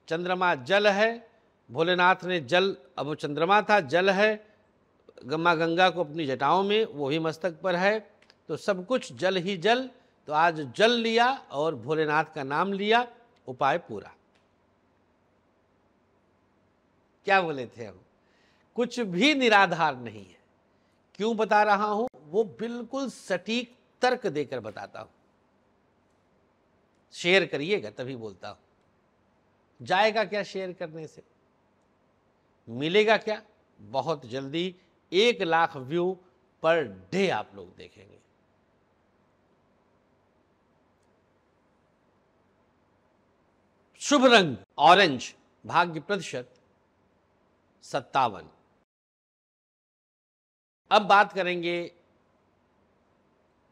चंद्रमा जल है भोलेनाथ ने जल अब वो चंद्रमा था जल है गम्मा गंगा को अपनी जटाओं में वो ही मस्तक पर है तो सब कुछ जल ही जल तो आज जल लिया और भोलेनाथ का नाम लिया उपाय पूरा क्या बोले थे हम कुछ भी निराधार नहीं है क्यों बता रहा हूं वो बिल्कुल सटीक तर्क देकर बताता हूं शेयर करिएगा तभी बोलता हूं जाएगा क्या शेयर करने से मिलेगा क्या बहुत जल्दी एक लाख व्यू पर डे आप लोग देखेंगे शुभ रंग ऑरेंज भाग्य प्रतिशत सत्तावन अब बात करेंगे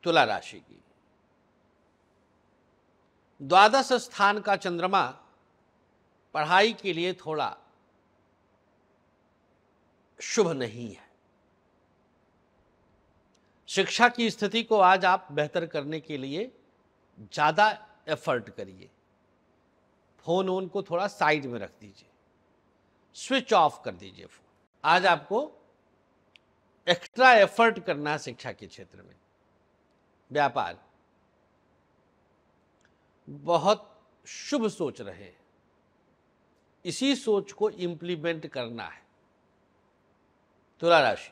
तुला राशि की द्वादश स्थान का चंद्रमा पढ़ाई के लिए थोड़ा शुभ नहीं है शिक्षा की स्थिति को आज आप बेहतर करने के लिए ज़्यादा एफर्ट करिए फोन ओन को थोड़ा साइड में रख दीजिए स्विच ऑफ कर दीजिए फोन आज आपको एक्स्ट्रा एफर्ट करना है शिक्षा के क्षेत्र में व्यापार बहुत शुभ सोच रहे हैं इसी सोच को इम्प्लीमेंट करना है तुला राशि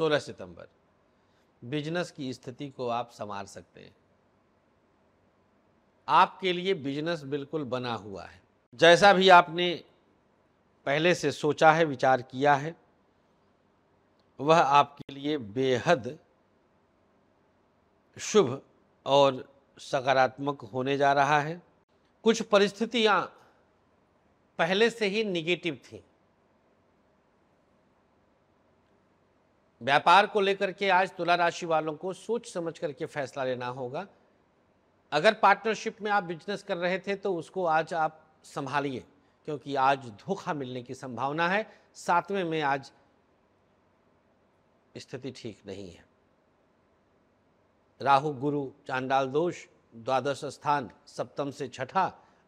16 सितंबर बिजनेस की स्थिति को आप संभाल सकते हैं आपके लिए बिजनेस बिल्कुल बना हुआ है जैसा भी आपने पहले से सोचा है विचार किया है वह आपके लिए बेहद शुभ और सकारात्मक होने जा रहा है कुछ परिस्थितियां पहले से ही निगेटिव थी व्यापार को लेकर के आज तुला राशि वालों को सोच समझ करके फैसला लेना होगा अगर पार्टनरशिप में आप बिजनेस कर रहे थे तो उसको आज आप संभालिए क्योंकि आज धोखा मिलने की संभावना है सातवें में आज स्थिति ठीक नहीं है राहु गुरु चांडाल दोष द्वादश स्थान सप्तम से छठा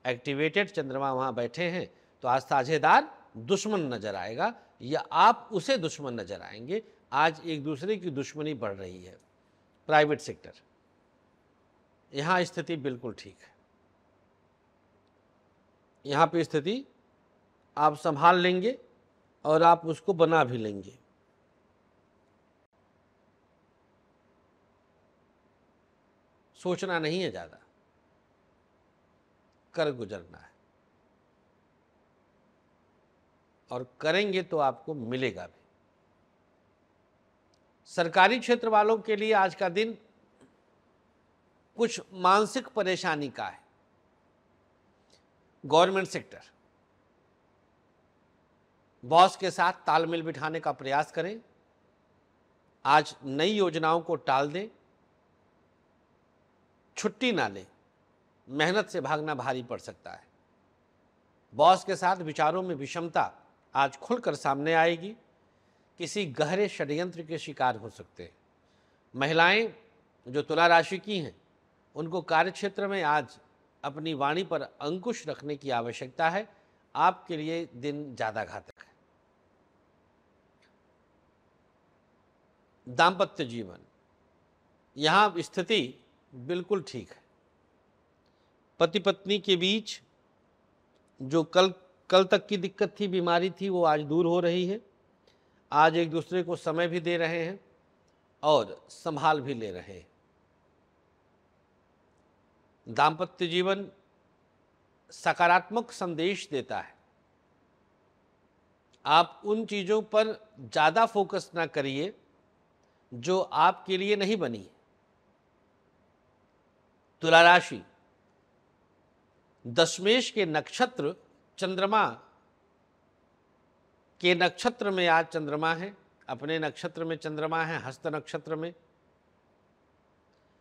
एक्टिवेटेड चंद्रमा वहां बैठे हैं तो आज साझेदार दुश्मन नजर आएगा या आप उसे दुश्मन नजर आएंगे आज एक दूसरे की दुश्मनी बढ़ रही है प्राइवेट सेक्टर यहां स्थिति बिल्कुल ठीक है यहाँ पे स्थिति आप संभाल लेंगे और आप उसको बना भी लेंगे सोचना नहीं है ज़्यादा कर गुजरना है और करेंगे तो आपको मिलेगा भी सरकारी क्षेत्र वालों के लिए आज का दिन कुछ मानसिक परेशानी का है गवर्नमेंट सेक्टर बॉस के साथ तालमेल बिठाने का प्रयास करें आज नई योजनाओं को टाल दें छुट्टी ना लें मेहनत से भागना भारी पड़ सकता है बॉस के साथ विचारों में विषमता आज खुलकर सामने आएगी किसी गहरे षड्यंत्र के शिकार हो सकते हैं महिलाएं जो तुला राशि की हैं उनको कार्यक्षेत्र में आज अपनी वाणी पर अंकुश रखने की आवश्यकता है आपके लिए दिन ज़्यादा घातक है दाम्पत्य जीवन यहाँ स्थिति बिल्कुल ठीक है पति पत्नी के बीच जो कल कल तक की दिक्कत थी बीमारी थी वो आज दूर हो रही है आज एक दूसरे को समय भी दे रहे हैं और संभाल भी ले रहे हैं दाम्पत्य जीवन सकारात्मक संदेश देता है आप उन चीज़ों पर ज़्यादा फोकस ना करिए जो आपके लिए नहीं बनी तुला राशि दशमेश के नक्षत्र चंद्रमा के नक्षत्र में आज चंद्रमा है अपने नक्षत्र में चंद्रमा है हस्त नक्षत्र में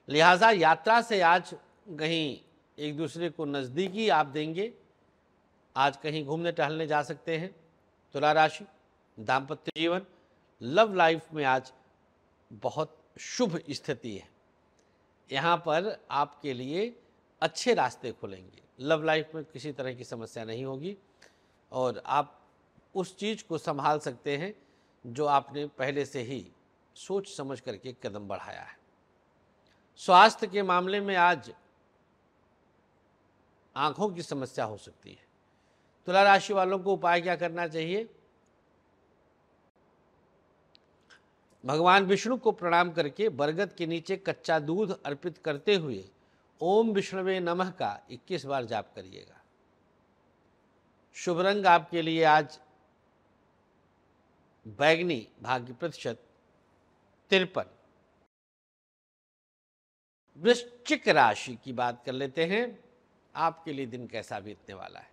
लिहाजा यात्रा से आज कहीं एक दूसरे को नज़दीकी आप देंगे आज कहीं घूमने टहलने जा सकते हैं तुला राशि दाम्पत्य जीवन लव लाइफ में आज बहुत शुभ स्थिति है यहाँ पर आपके लिए अच्छे रास्ते खुलेंगे लव लाइफ में किसी तरह की समस्या नहीं होगी और आप उस चीज़ को संभाल सकते हैं जो आपने पहले से ही सोच समझ करके कदम बढ़ाया है स्वास्थ्य के मामले में आज आँखों की समस्या हो सकती है तुला राशि वालों को उपाय क्या करना चाहिए भगवान विष्णु को प्रणाम करके बरगद के नीचे कच्चा दूध अर्पित करते हुए ओम विष्णुवे नमः का 21 बार जाप करिएगा शुभ रंग आपके लिए आज बैगनी भाग्य प्रतिशत तिरपन वृश्चिक राशि की बात कर लेते हैं आपके लिए दिन कैसा बीतने वाला है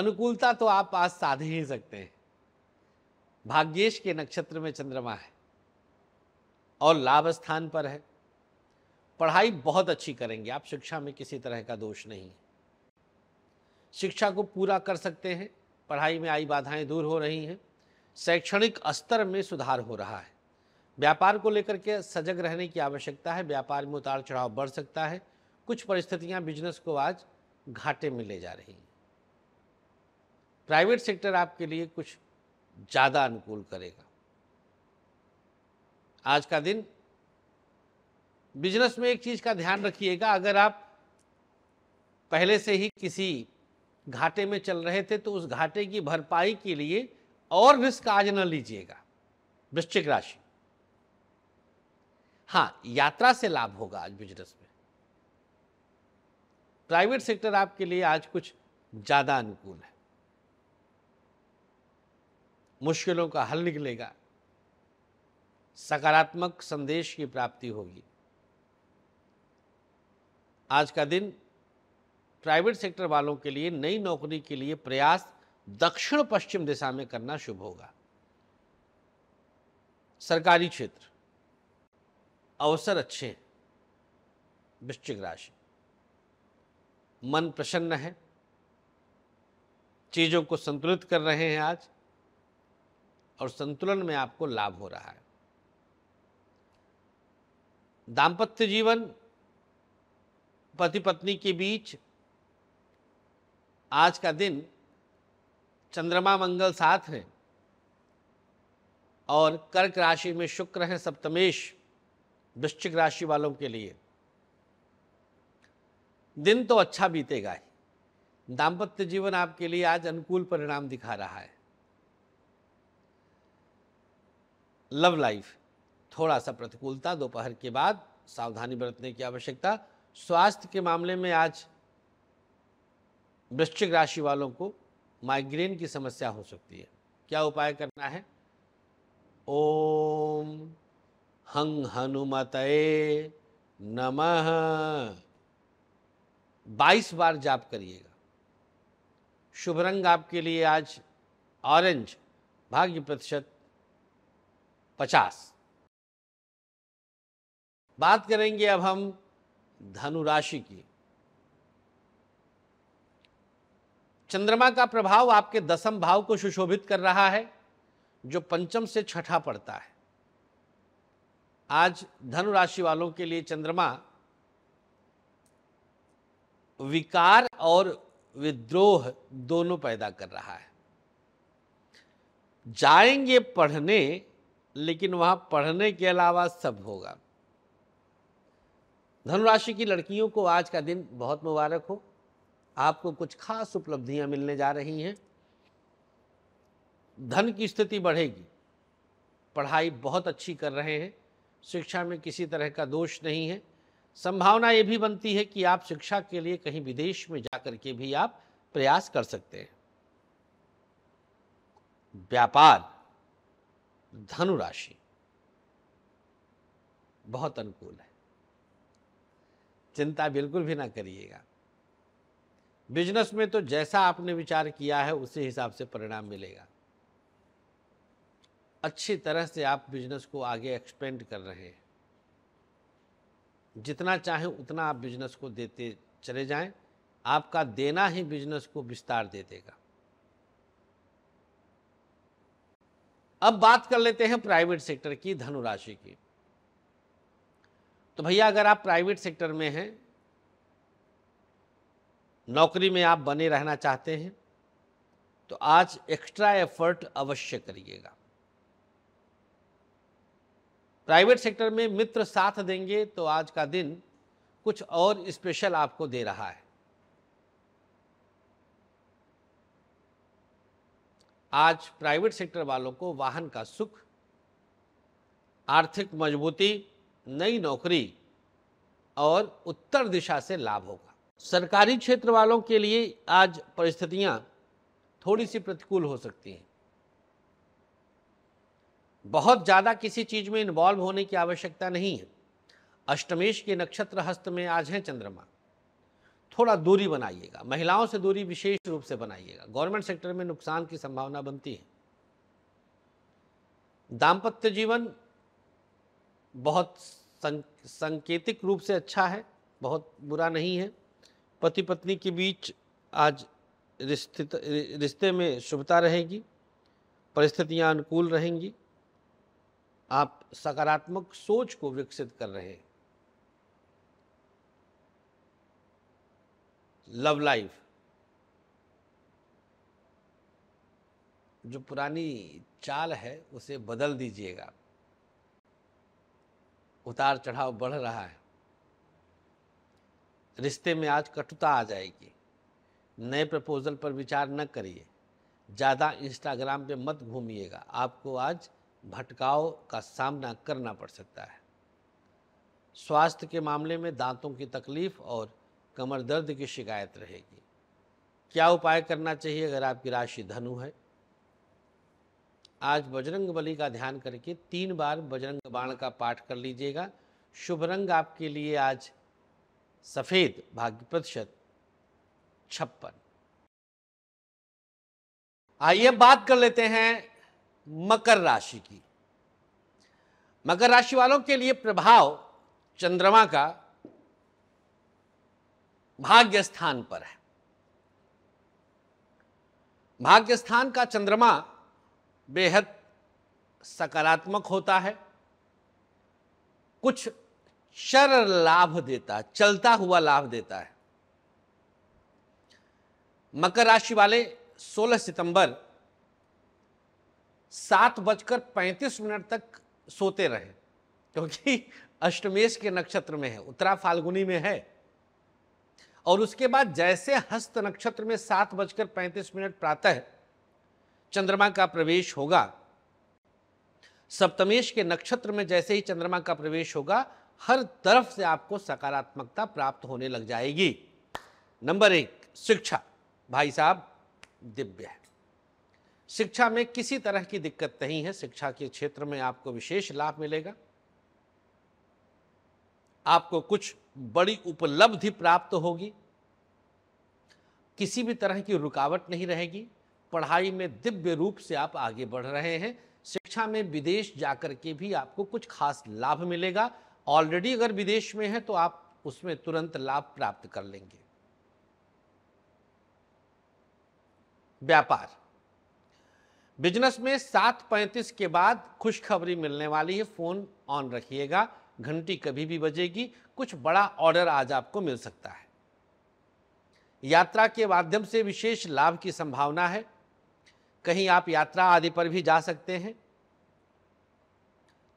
अनुकूलता तो आप आज साधे ही सकते हैं भाग्येश के नक्षत्र में चंद्रमा है और लाभ स्थान पर है पढ़ाई बहुत अच्छी करेंगे आप शिक्षा में किसी तरह का दोष नहीं शिक्षा को पूरा कर सकते हैं पढ़ाई में आई बाधाएं दूर हो रही हैं शैक्षणिक स्तर में सुधार हो रहा है व्यापार को लेकर के सजग रहने की आवश्यकता है व्यापार में उतार चढ़ाव बढ़ सकता है कुछ परिस्थितियां बिजनेस को आज घाटे में ले जा रही हैं प्राइवेट सेक्टर आपके लिए कुछ ज़्यादा अनुकूल करेगा आज का दिन बिजनेस में एक चीज़ का ध्यान रखिएगा अगर आप पहले से ही किसी घाटे में चल रहे थे तो उस घाटे की भरपाई के लिए और रिस्क आज न लीजिएगा वृश्चिक राशि हाँ यात्रा से लाभ होगा आज बिजनेस में प्राइवेट सेक्टर आपके लिए आज कुछ ज़्यादा अनुकूल है मुश्किलों का हल निकलेगा सकारात्मक संदेश की प्राप्ति होगी आज का दिन प्राइवेट सेक्टर वालों के लिए नई नौकरी के लिए प्रयास दक्षिण पश्चिम दिशा में करना शुभ होगा सरकारी क्षेत्र अवसर अच्छे हैं वृश्चिक राशि मन प्रसन्न है चीज़ों को संतुलित कर रहे हैं आज और संतुलन में आपको लाभ हो रहा है दाम्पत्य जीवन पति पत्नी के बीच आज का दिन चंद्रमा मंगल साथ हैं और कर्क राशि में शुक्र हैं सप्तमेश वृश्चिक राशि वालों के लिए दिन तो अच्छा बीतेगा ही दाम्पत्य जीवन आपके लिए आज अनुकूल परिणाम दिखा रहा है लव लाइफ थोड़ा सा प्रतिकूलता दोपहर के बाद सावधानी बरतने की आवश्यकता स्वास्थ्य के मामले में आज वृश्चिक राशि वालों को माइग्रेन की समस्या हो सकती है क्या उपाय करना है ओम हंग हनुमत नमः बाईस बार जाप करिएगा शुभ रंग आपके लिए आज ऑरेंज भाग्य प्रतिशत पचास बात करेंगे अब हम धनु राशि की चंद्रमा का प्रभाव आपके दसम भाव को सुशोभित कर रहा है जो पंचम से छठा पड़ता है आज धनु राशि वालों के लिए चंद्रमा विकार और विद्रोह दोनों पैदा कर रहा है जाएंगे पढ़ने लेकिन वहां पढ़ने के अलावा सब होगा धनुराशि की लड़कियों को आज का दिन बहुत मुबारक हो आपको कुछ खास उपलब्धियां मिलने जा रही हैं धन की स्थिति बढ़ेगी पढ़ाई बहुत अच्छी कर रहे हैं शिक्षा में किसी तरह का दोष नहीं है संभावना ये भी बनती है कि आप शिक्षा के लिए कहीं विदेश में जा कर के भी आप प्रयास कर सकते हैं व्यापार धनुराशि बहुत अनुकूल है चिंता बिल्कुल भी ना करिएगा बिजनेस में तो जैसा आपने विचार किया है उसी हिसाब से परिणाम मिलेगा अच्छी तरह से आप बिजनेस को आगे एक्सपेंड कर रहे हैं जितना चाहें उतना आप बिजनेस को देते चले जाएं आपका देना ही बिजनेस को विस्तार दे देगा अब बात कर लेते हैं प्राइवेट सेक्टर की धनुराशि की तो भैया अगर आप प्राइवेट सेक्टर में हैं नौकरी में आप बने रहना चाहते हैं तो आज एक्स्ट्रा एफर्ट अवश्य करिएगा प्राइवेट सेक्टर में मित्र साथ देंगे तो आज का दिन कुछ और स्पेशल आपको दे रहा है आज प्राइवेट सेक्टर वालों को वाहन का सुख आर्थिक मजबूती नई नौकरी और उत्तर दिशा से लाभ होगा सरकारी क्षेत्र वालों के लिए आज परिस्थितियां थोड़ी सी प्रतिकूल हो सकती हैं बहुत ज़्यादा किसी चीज़ में इन्वॉल्व होने की आवश्यकता नहीं है अष्टमेश के नक्षत्र हस्त में आज है चंद्रमा थोड़ा दूरी बनाइएगा महिलाओं से दूरी विशेष रूप से बनाइएगा गवर्नमेंट सेक्टर में नुकसान की संभावना बनती है दाम्पत्य जीवन बहुत सं, संकेतिक रूप से अच्छा है बहुत बुरा नहीं है पति पत्नी के बीच आज रिश्ते रिश्ते में शुभता रहेगी परिस्थितियाँ अनुकूल रहेंगी आप सकारात्मक सोच को विकसित कर रहे हैं लव लाइफ जो पुरानी चाल है उसे बदल दीजिएगा उतार चढ़ाव बढ़ रहा है रिश्ते में आज कटुता आ जाएगी नए प्रपोजल पर विचार न करिए ज़्यादा इंस्टाग्राम पे मत घूमिएगा आपको आज भटकाव का सामना करना पड़ सकता है स्वास्थ्य के मामले में दांतों की तकलीफ और कमर दर्द की शिकायत रहेगी क्या उपाय करना चाहिए अगर आपकी राशि धनु है आज बजरंग बली का ध्यान करके तीन बार बजरंग बाण का पाठ कर लीजिएगा शुभ रंग आपके लिए आज सफ़ेद भाग्य प्रतिशत छप्पन आइए बात कर लेते हैं मकर राशि की मकर राशि वालों के लिए प्रभाव चंद्रमा का भाग्य स्थान पर है भाग्य स्थान का चंद्रमा बेहद सकारात्मक होता है कुछ चर लाभ देता है चलता हुआ लाभ देता है मकर राशि वाले 16 सितंबर सात बजकर पैंतीस मिनट तक सोते रहे क्योंकि (laughs) अष्टमेश के नक्षत्र में है उत्तरा फाल्गुनी में है और उसके बाद जैसे हस्त नक्षत्र में सात बजकर पैंतीस मिनट प्रातः चंद्रमा का प्रवेश होगा सप्तमेश के नक्षत्र में जैसे ही चंद्रमा का प्रवेश होगा हर तरफ से आपको सकारात्मकता प्राप्त होने लग जाएगी नंबर एक शिक्षा भाई साहब दिव्य है शिक्षा में किसी तरह की दिक्कत नहीं है शिक्षा के क्षेत्र में आपको विशेष लाभ मिलेगा आपको कुछ बड़ी उपलब्धि प्राप्त होगी किसी भी तरह की रुकावट नहीं रहेगी पढ़ाई में दिव्य रूप से आप आगे बढ़ रहे हैं शिक्षा में विदेश जाकर के भी आपको कुछ खास लाभ मिलेगा ऑलरेडी अगर विदेश में है तो आप उसमें तुरंत लाभ प्राप्त कर लेंगे व्यापार बिजनेस में सात पैंतीस के बाद खुशखबरी मिलने वाली है फ़ोन ऑन रखिएगा घंटी कभी भी बजेगी कुछ बड़ा ऑर्डर आज आपको मिल सकता है यात्रा के माध्यम से विशेष लाभ की संभावना है कहीं आप यात्रा आदि पर भी जा सकते हैं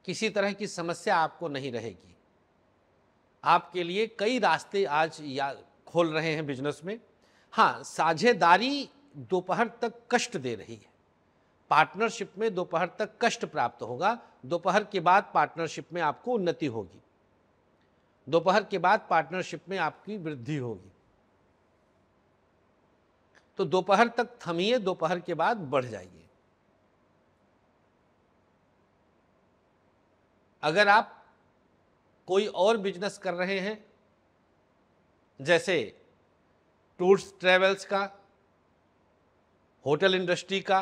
किसी तरह की समस्या आपको नहीं रहेगी आपके लिए कई रास्ते आज या खोल रहे हैं बिजनेस में हाँ साझेदारी दोपहर तक कष्ट दे रही है पार्टनरशिप में दोपहर तक कष्ट प्राप्त होगा दोपहर के बाद पार्टनरशिप में आपको उन्नति होगी दोपहर के बाद पार्टनरशिप में आपकी वृद्धि होगी तो दोपहर तक थमिए दोपहर के बाद बढ़ जाइए अगर आप कोई और बिजनेस कर रहे हैं जैसे टूर्स ट्रेवल्स का होटल इंडस्ट्री का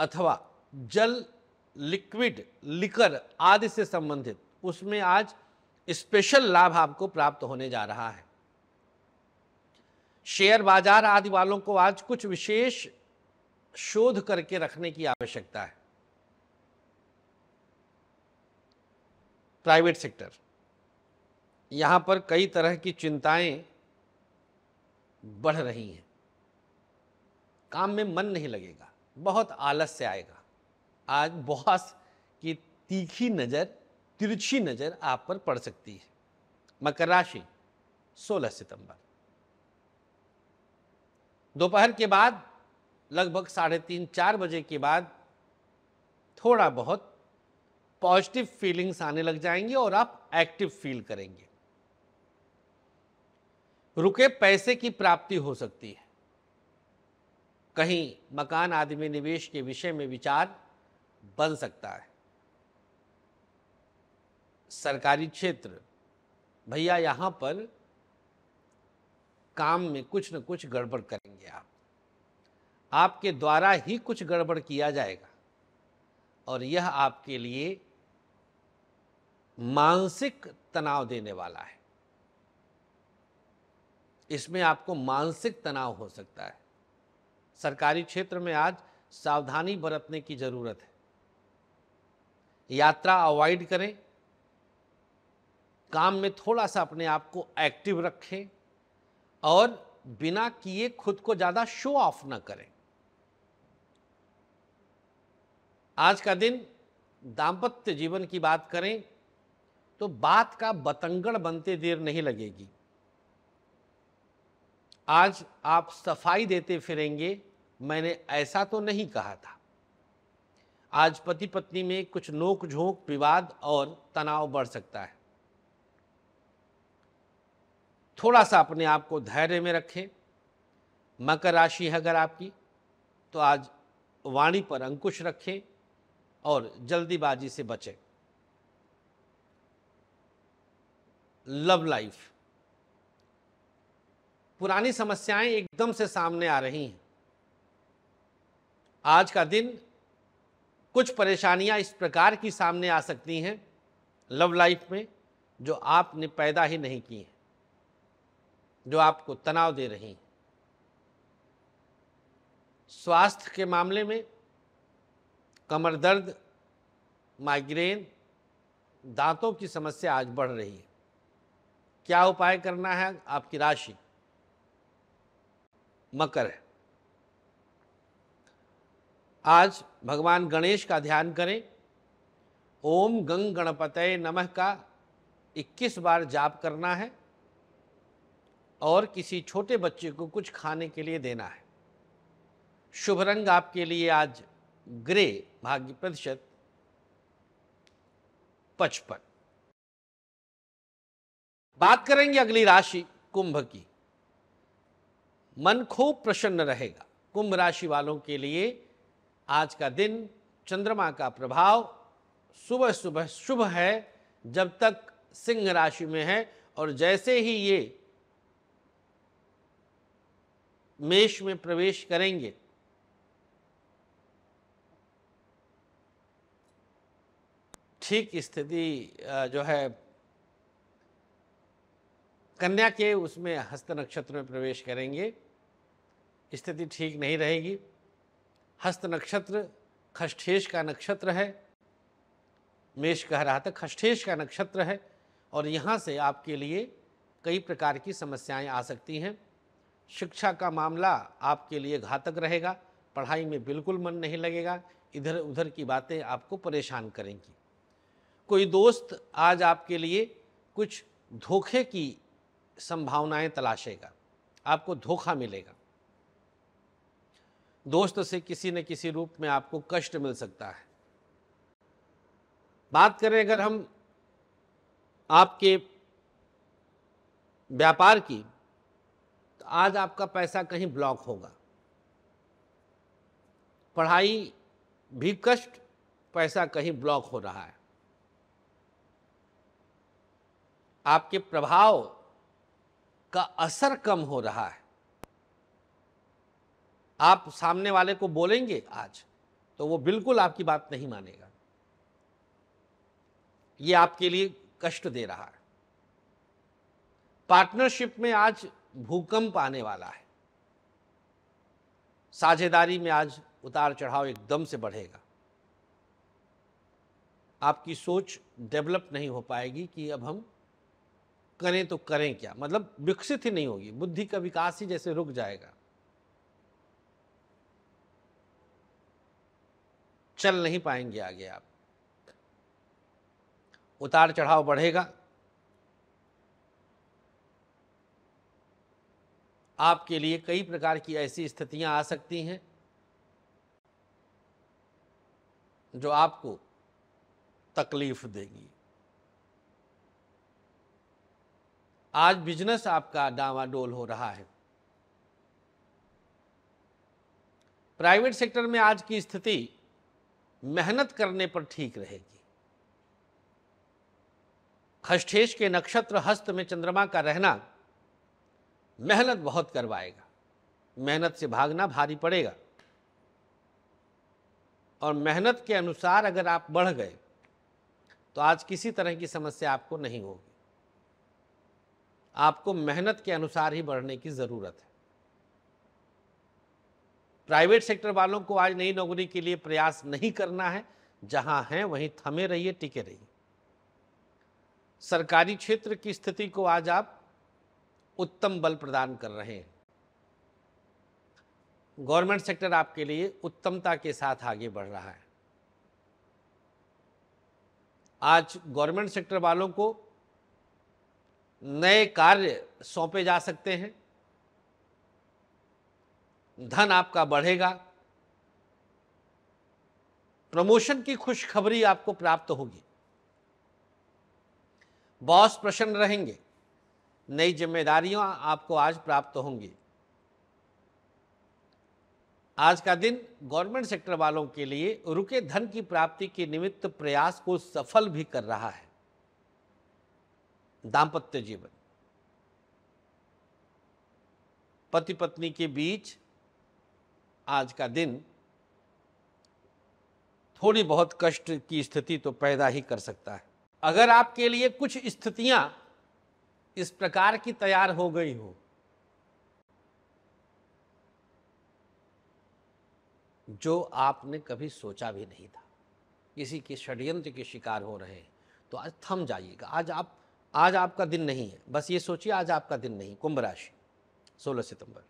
अथवा जल लिक्विड लिकर आदि से संबंधित उसमें आज स्पेशल लाभ आपको प्राप्त होने जा रहा है शेयर बाजार आदि वालों को आज कुछ विशेष शोध करके रखने की आवश्यकता है प्राइवेट सेक्टर यहां पर कई तरह की चिंताएं बढ़ रही हैं काम में मन नहीं लगेगा बहुत आलस से आएगा आज बॉस की तीखी नज़र तिरछी नज़र आप पर पड़ सकती है मकर राशि 16 सितंबर दोपहर के बाद लगभग साढ़े तीन चार बजे के बाद थोड़ा बहुत पॉजिटिव फीलिंग्स आने लग जाएंगे और आप एक्टिव फील करेंगे रुके पैसे की प्राप्ति हो सकती है कहीं मकान आदि में निवेश के विषय में विचार बन सकता है सरकारी क्षेत्र भैया यहाँ पर काम में कुछ न कुछ गड़बड़ करेंगे आप आपके द्वारा ही कुछ गड़बड़ किया जाएगा और यह आपके लिए मानसिक तनाव देने वाला है इसमें आपको मानसिक तनाव हो सकता है सरकारी क्षेत्र में आज सावधानी बरतने की ज़रूरत है यात्रा अवॉइड करें काम में थोड़ा सा अपने आप को एक्टिव रखें और बिना किए खुद को ज़्यादा शो ऑफ ना करें आज का दिन दाम्पत्य जीवन की बात करें तो बात का बतंगड़ बनते देर नहीं लगेगी आज आप सफाई देते फिरेंगे मैंने ऐसा तो नहीं कहा था आज पति पत्नी में कुछ नोक झोंक विवाद और तनाव बढ़ सकता है थोड़ा सा अपने आप को धैर्य में रखें मकर राशि है अगर आपकी तो आज वाणी पर अंकुश रखें और जल्दीबाजी से बचें लव लाइफ पुरानी समस्याएं एकदम से सामने आ रही हैं आज का दिन कुछ परेशानियां इस प्रकार की सामने आ सकती हैं लव लाइफ में जो आपने पैदा ही नहीं की हैं जो आपको तनाव दे रही हैं स्वास्थ्य के मामले में कमर दर्द माइग्रेन दांतों की समस्या आज बढ़ रही है क्या उपाय करना है आपकी राशि मकर है आज भगवान गणेश का ध्यान करें ओम गंग गणपत नमः का 21 बार जाप करना है और किसी छोटे बच्चे को कुछ खाने के लिए देना है शुभ रंग आपके लिए आज ग्रे भाग्य प्रतिशत पचपन बात करेंगे अगली राशि कुंभ की मन खूब प्रसन्न रहेगा कुंभ राशि वालों के लिए आज का दिन चंद्रमा का प्रभाव सुबह सुबह शुभ है जब तक सिंह राशि में है और जैसे ही ये मेष में प्रवेश करेंगे ठीक स्थिति जो है कन्या के उसमें हस्त नक्षत्र में प्रवेश करेंगे स्थिति ठीक नहीं रहेगी हस्त नक्षत्र खष्ठेश का नक्षत्र है मेष कह रहा था खष्ठेश का नक्षत्र है और यहाँ से आपके लिए कई प्रकार की समस्याएं आ सकती हैं शिक्षा का मामला आपके लिए घातक रहेगा पढ़ाई में बिल्कुल मन नहीं लगेगा इधर उधर की बातें आपको परेशान करेंगी कोई दोस्त आज आपके लिए कुछ धोखे की संभावनाएं तलाशेगा आपको धोखा मिलेगा दोस्त से किसी न किसी रूप में आपको कष्ट मिल सकता है बात करें अगर हम आपके व्यापार की तो आज आपका पैसा कहीं ब्लॉक होगा पढ़ाई भी कष्ट पैसा कहीं ब्लॉक हो रहा है आपके प्रभाव का असर कम हो रहा है आप सामने वाले को बोलेंगे आज तो वो बिल्कुल आपकी बात नहीं मानेगा ये आपके लिए कष्ट दे रहा है पार्टनरशिप में आज भूकंप आने वाला है साझेदारी में आज उतार चढ़ाव एकदम से बढ़ेगा आपकी सोच डेवलप नहीं हो पाएगी कि अब हम करें तो करें क्या मतलब विकसित ही नहीं होगी बुद्धि का विकास ही जैसे रुक जाएगा चल नहीं पाएंगे आगे आप उतार चढ़ाव बढ़ेगा आपके लिए कई प्रकार की ऐसी स्थितियां आ सकती हैं जो आपको तकलीफ देंगी आज बिजनेस आपका डावाडोल हो रहा है प्राइवेट सेक्टर में आज की स्थिति मेहनत करने पर ठीक रहेगी खष्ठेश के नक्षत्र हस्त में चंद्रमा का रहना मेहनत बहुत करवाएगा मेहनत से भागना भारी पड़ेगा और मेहनत के अनुसार अगर आप बढ़ गए तो आज किसी तरह की समस्या आपको नहीं होगी आपको मेहनत के अनुसार ही बढ़ने की ज़रूरत है प्राइवेट सेक्टर वालों को आज नई नौकरी के लिए प्रयास नहीं करना है जहां हैं वहीं थमे रहिए टिके रहिए सरकारी क्षेत्र की स्थिति को आज आप उत्तम बल प्रदान कर रहे हैं गवर्नमेंट सेक्टर आपके लिए उत्तमता के साथ आगे बढ़ रहा है आज गवर्नमेंट सेक्टर वालों को नए कार्य सौंपे जा सकते हैं धन आपका बढ़ेगा प्रमोशन की खुशखबरी आपको प्राप्त होगी बॉस प्रसन्न रहेंगे नई जिम्मेदारियां आपको आज प्राप्त होंगी आज का दिन गवर्नमेंट सेक्टर वालों के लिए रुके धन की प्राप्ति के निमित्त प्रयास को सफल भी कर रहा है दाम्पत्य जीवन पति पत्नी के बीच आज का दिन थोड़ी बहुत कष्ट की स्थिति तो पैदा ही कर सकता है अगर आपके लिए कुछ स्थितियां इस प्रकार की तैयार हो गई हो जो आपने कभी सोचा भी नहीं था किसी के षड्यंत्र के शिकार हो रहे हैं तो आज थम जाइएगा आज आप आज आपका दिन नहीं है बस ये सोचिए आज आपका दिन नहीं कुंभ राशि सोलह सितंबर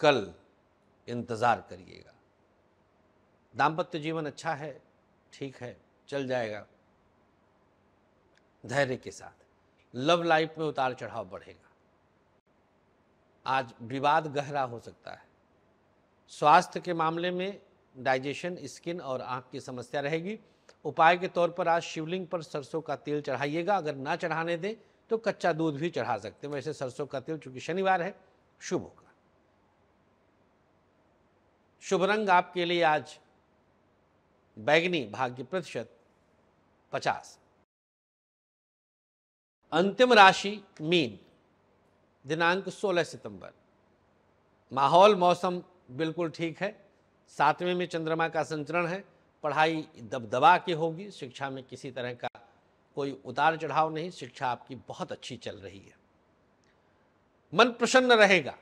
कल इंतज़ार करिएगा दाम्पत्य जीवन अच्छा है ठीक है चल जाएगा धैर्य के साथ लव लाइफ में उतार चढ़ाव बढ़ेगा आज विवाद गहरा हो सकता है स्वास्थ्य के मामले में डाइजेशन स्किन और आंख की समस्या रहेगी उपाय के तौर पर आज शिवलिंग पर सरसों का तेल चढ़ाइएगा अगर ना चढ़ाने दें तो कच्चा दूध भी चढ़ा सकते हैं वैसे सरसों का तेल चूंकि शनिवार है शुभ होगा शुभ रंग आपके लिए आज बैगनी भाग्य प्रतिशत पचास अंतिम राशि मीन दिनांक 16 सितंबर माहौल मौसम बिल्कुल ठीक है सातवें में चंद्रमा का संचरण है पढ़ाई दबदबा की होगी शिक्षा में किसी तरह का कोई उतार चढ़ाव नहीं शिक्षा आपकी बहुत अच्छी चल रही है मन प्रसन्न रहेगा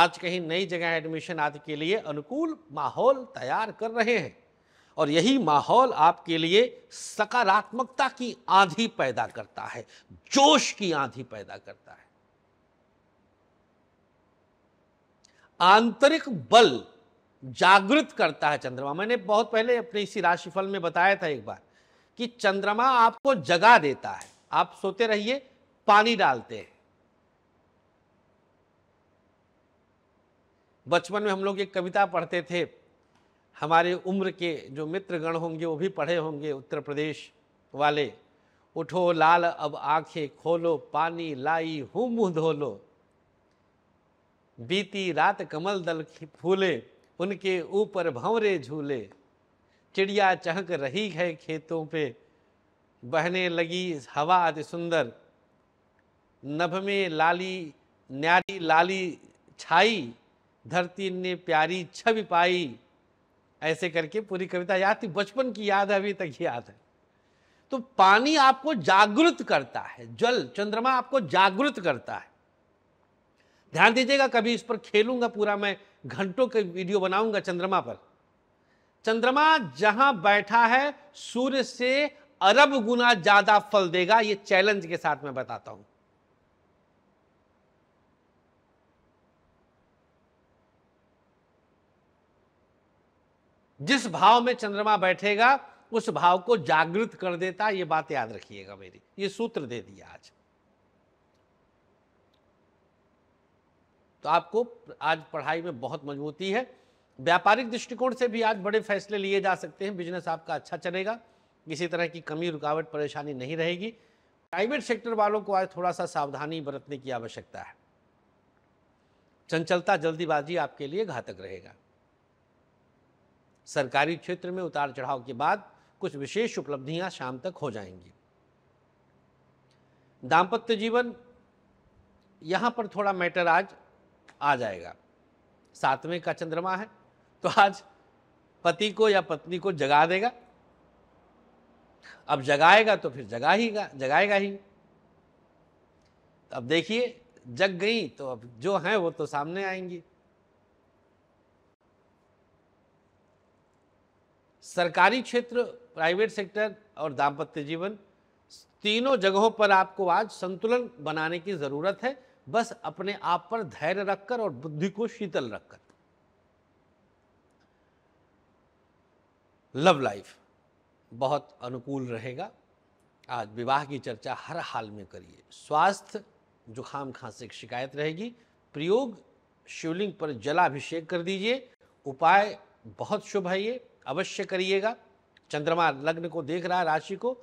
आज कहीं नई जगह एडमिशन आदि के लिए अनुकूल माहौल तैयार कर रहे हैं और यही माहौल आपके लिए सकारात्मकता की आंधी पैदा करता है जोश की आंधी पैदा करता है आंतरिक बल जागृत करता है चंद्रमा मैंने बहुत पहले अपने इसी राशिफल में बताया था एक बार कि चंद्रमा आपको जगा देता है आप सोते रहिए पानी डालते हैं बचपन में हम लोग एक कविता पढ़ते थे हमारे उम्र के जो मित्रगण होंगे वो भी पढ़े होंगे उत्तर प्रदेश वाले उठो लाल अब आंखें खोलो पानी लाई हूँ मुँह धोलो बीती रात कमल दल फूले उनके ऊपर भंवरे झूले चिड़िया चहक रही है खेतों पे बहने लगी हवा अति सुंदर नभ में लाली न्यारी लाली छाई धरती ने प्यारी छवि पाई ऐसे करके पूरी कविता याद थी बचपन की याद है अभी तक याद है तो पानी आपको जागृत करता है जल चंद्रमा आपको जागृत करता है ध्यान दीजिएगा कभी इस पर खेलूंगा पूरा मैं घंटों के वीडियो बनाऊंगा चंद्रमा पर चंद्रमा जहां बैठा है सूर्य से अरब गुना ज्यादा फल देगा ये चैलेंज के साथ मैं बताता हूं जिस भाव में चंद्रमा बैठेगा उस भाव को जागृत कर देता ये बात याद रखिएगा मेरी ये सूत्र दे दिया आज तो आपको आज पढ़ाई में बहुत मजबूती है व्यापारिक दृष्टिकोण से भी आज बड़े फैसले लिए जा सकते हैं बिजनेस आपका अच्छा चलेगा किसी तरह की कमी रुकावट परेशानी नहीं रहेगी प्राइवेट सेक्टर वालों को आज थोड़ा सा सावधानी बरतने की आवश्यकता है चंचलता जल्दीबाजी आपके लिए घातक रहेगा सरकारी क्षेत्र में उतार चढ़ाव के बाद कुछ विशेष उपलब्धियां शाम तक हो जाएंगी दाम्पत्य जीवन यहां पर थोड़ा मैटर आज आ जाएगा सातवें का चंद्रमा है तो आज पति को या पत्नी को जगा देगा अब जगाएगा तो फिर जगा ही जगाएगा ही अब देखिए जग गई तो अब जो हैं वो तो सामने आएंगी सरकारी क्षेत्र प्राइवेट सेक्टर और दाम्पत्य जीवन तीनों जगहों पर आपको आज संतुलन बनाने की ज़रूरत है बस अपने आप पर धैर्य रखकर और बुद्धि को शीतल रखकर लव लाइफ बहुत अनुकूल रहेगा आज विवाह की चर्चा हर हाल में करिए स्वास्थ्य जुखाम खांसी की शिकायत रहेगी प्रयोग शिवलिंग पर जलाभिषेक कर दीजिए उपाय बहुत शुभ है ये अवश्य करिएगा चंद्रमा लग्न को देख रहा है राशि को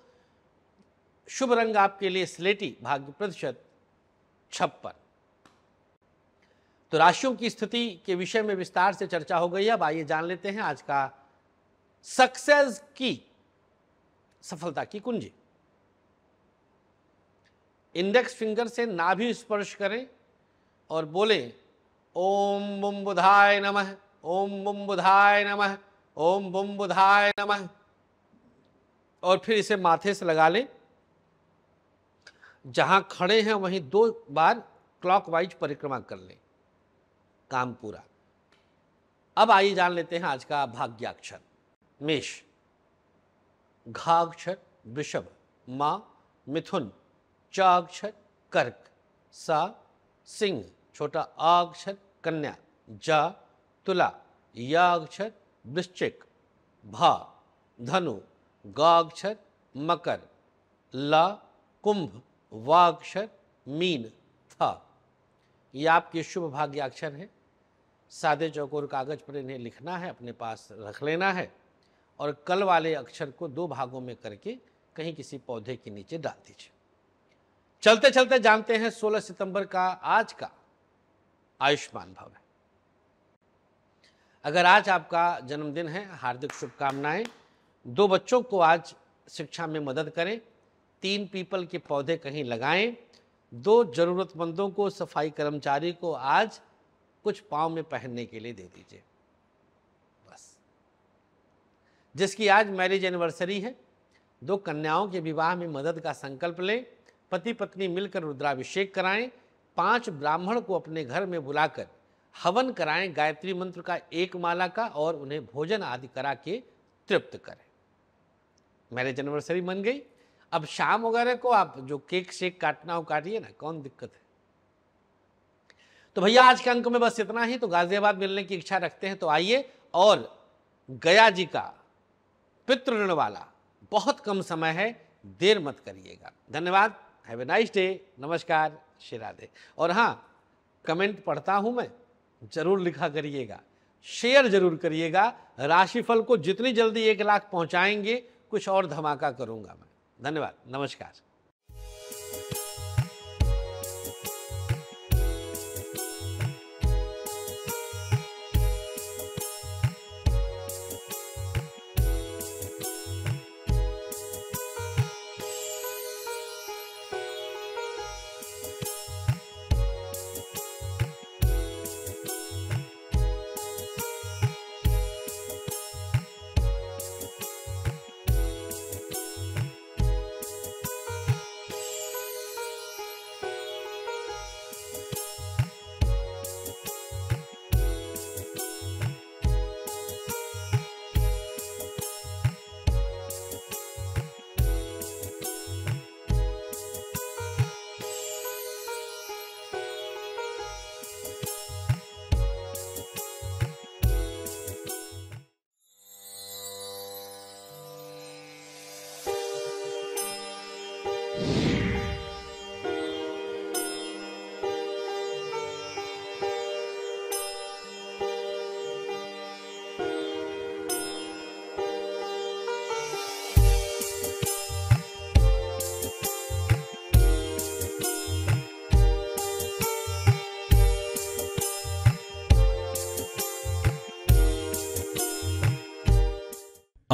शुभ रंग आपके लिए स्लेटी भाग्य प्रतिशत छप्पन तो राशियों की स्थिति के विषय में विस्तार से चर्चा हो गई अब आइए जान लेते हैं आज का सक्सेस की सफलता की कुंजी इंडेक्स फिंगर से नाभि स्पर्श करें और बोलें ओम बुम बुधाय नमः ओम बुम बुधाय नमः ओम बुम बुधाय नमः और फिर इसे माथे से लगा लें जहां खड़े हैं वहीं दो बार क्लॉकवाइज परिक्रमा कर लें काम पूरा अब आइए जान लेते हैं आज का भाग्याक्षर मेष घाक्षर वृषभ माँ मिथुन चाक्षर कर्क सा सिंह छोटा आक्षर कन्या जा तुला अक्षर वृश्चिक भा धनु गाक्षर मकर ला कुंभ वाक्षर मीन था ये आपके शुभ भाग्य अक्षर हैं सादे चौकोर कागज पर इन्हें लिखना है अपने पास रख लेना है और कल वाले अक्षर को दो भागों में करके कहीं किसी पौधे के नीचे डाल दीजिए चलते चलते जानते हैं 16 सितंबर का आज का आयुष्मान भव है अगर आज आपका जन्मदिन है हार्दिक शुभकामनाएं दो बच्चों को आज शिक्षा में मदद करें तीन पीपल के पौधे कहीं लगाएं दो ज़रूरतमंदों को सफाई कर्मचारी को आज कुछ पाँव में पहनने के लिए दे दीजिए बस जिसकी आज मैरिज एनिवर्सरी है दो कन्याओं के विवाह में मदद का संकल्प लें पति पत्नी मिलकर रुद्राभिषेक कराएं पांच ब्राह्मण को अपने घर में बुलाकर हवन कराएं गायत्री मंत्र का एक माला का और उन्हें भोजन आदि करा के तृप्त करें मैरिज एनिवर्सरी बन गई अब शाम वगैरह को आप जो केक शेक काटना हो काटिए ना कौन दिक्कत है तो भैया आज के अंक में बस इतना ही तो गाजियाबाद मिलने की इच्छा रखते हैं तो आइए और गया जी का पितृण वाला बहुत कम समय है देर मत करिएगा धन्यवाद हैव ए नाइस डे नमस्कार श्री राधे और हाँ कमेंट पढ़ता हूँ मैं जरूर लिखा करिएगा शेयर जरूर करिएगा राशिफल को जितनी जल्दी एक लाख पहुंचाएंगे कुछ और धमाका करूंगा मैं धन्यवाद नमस्कार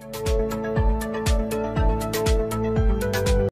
Thank you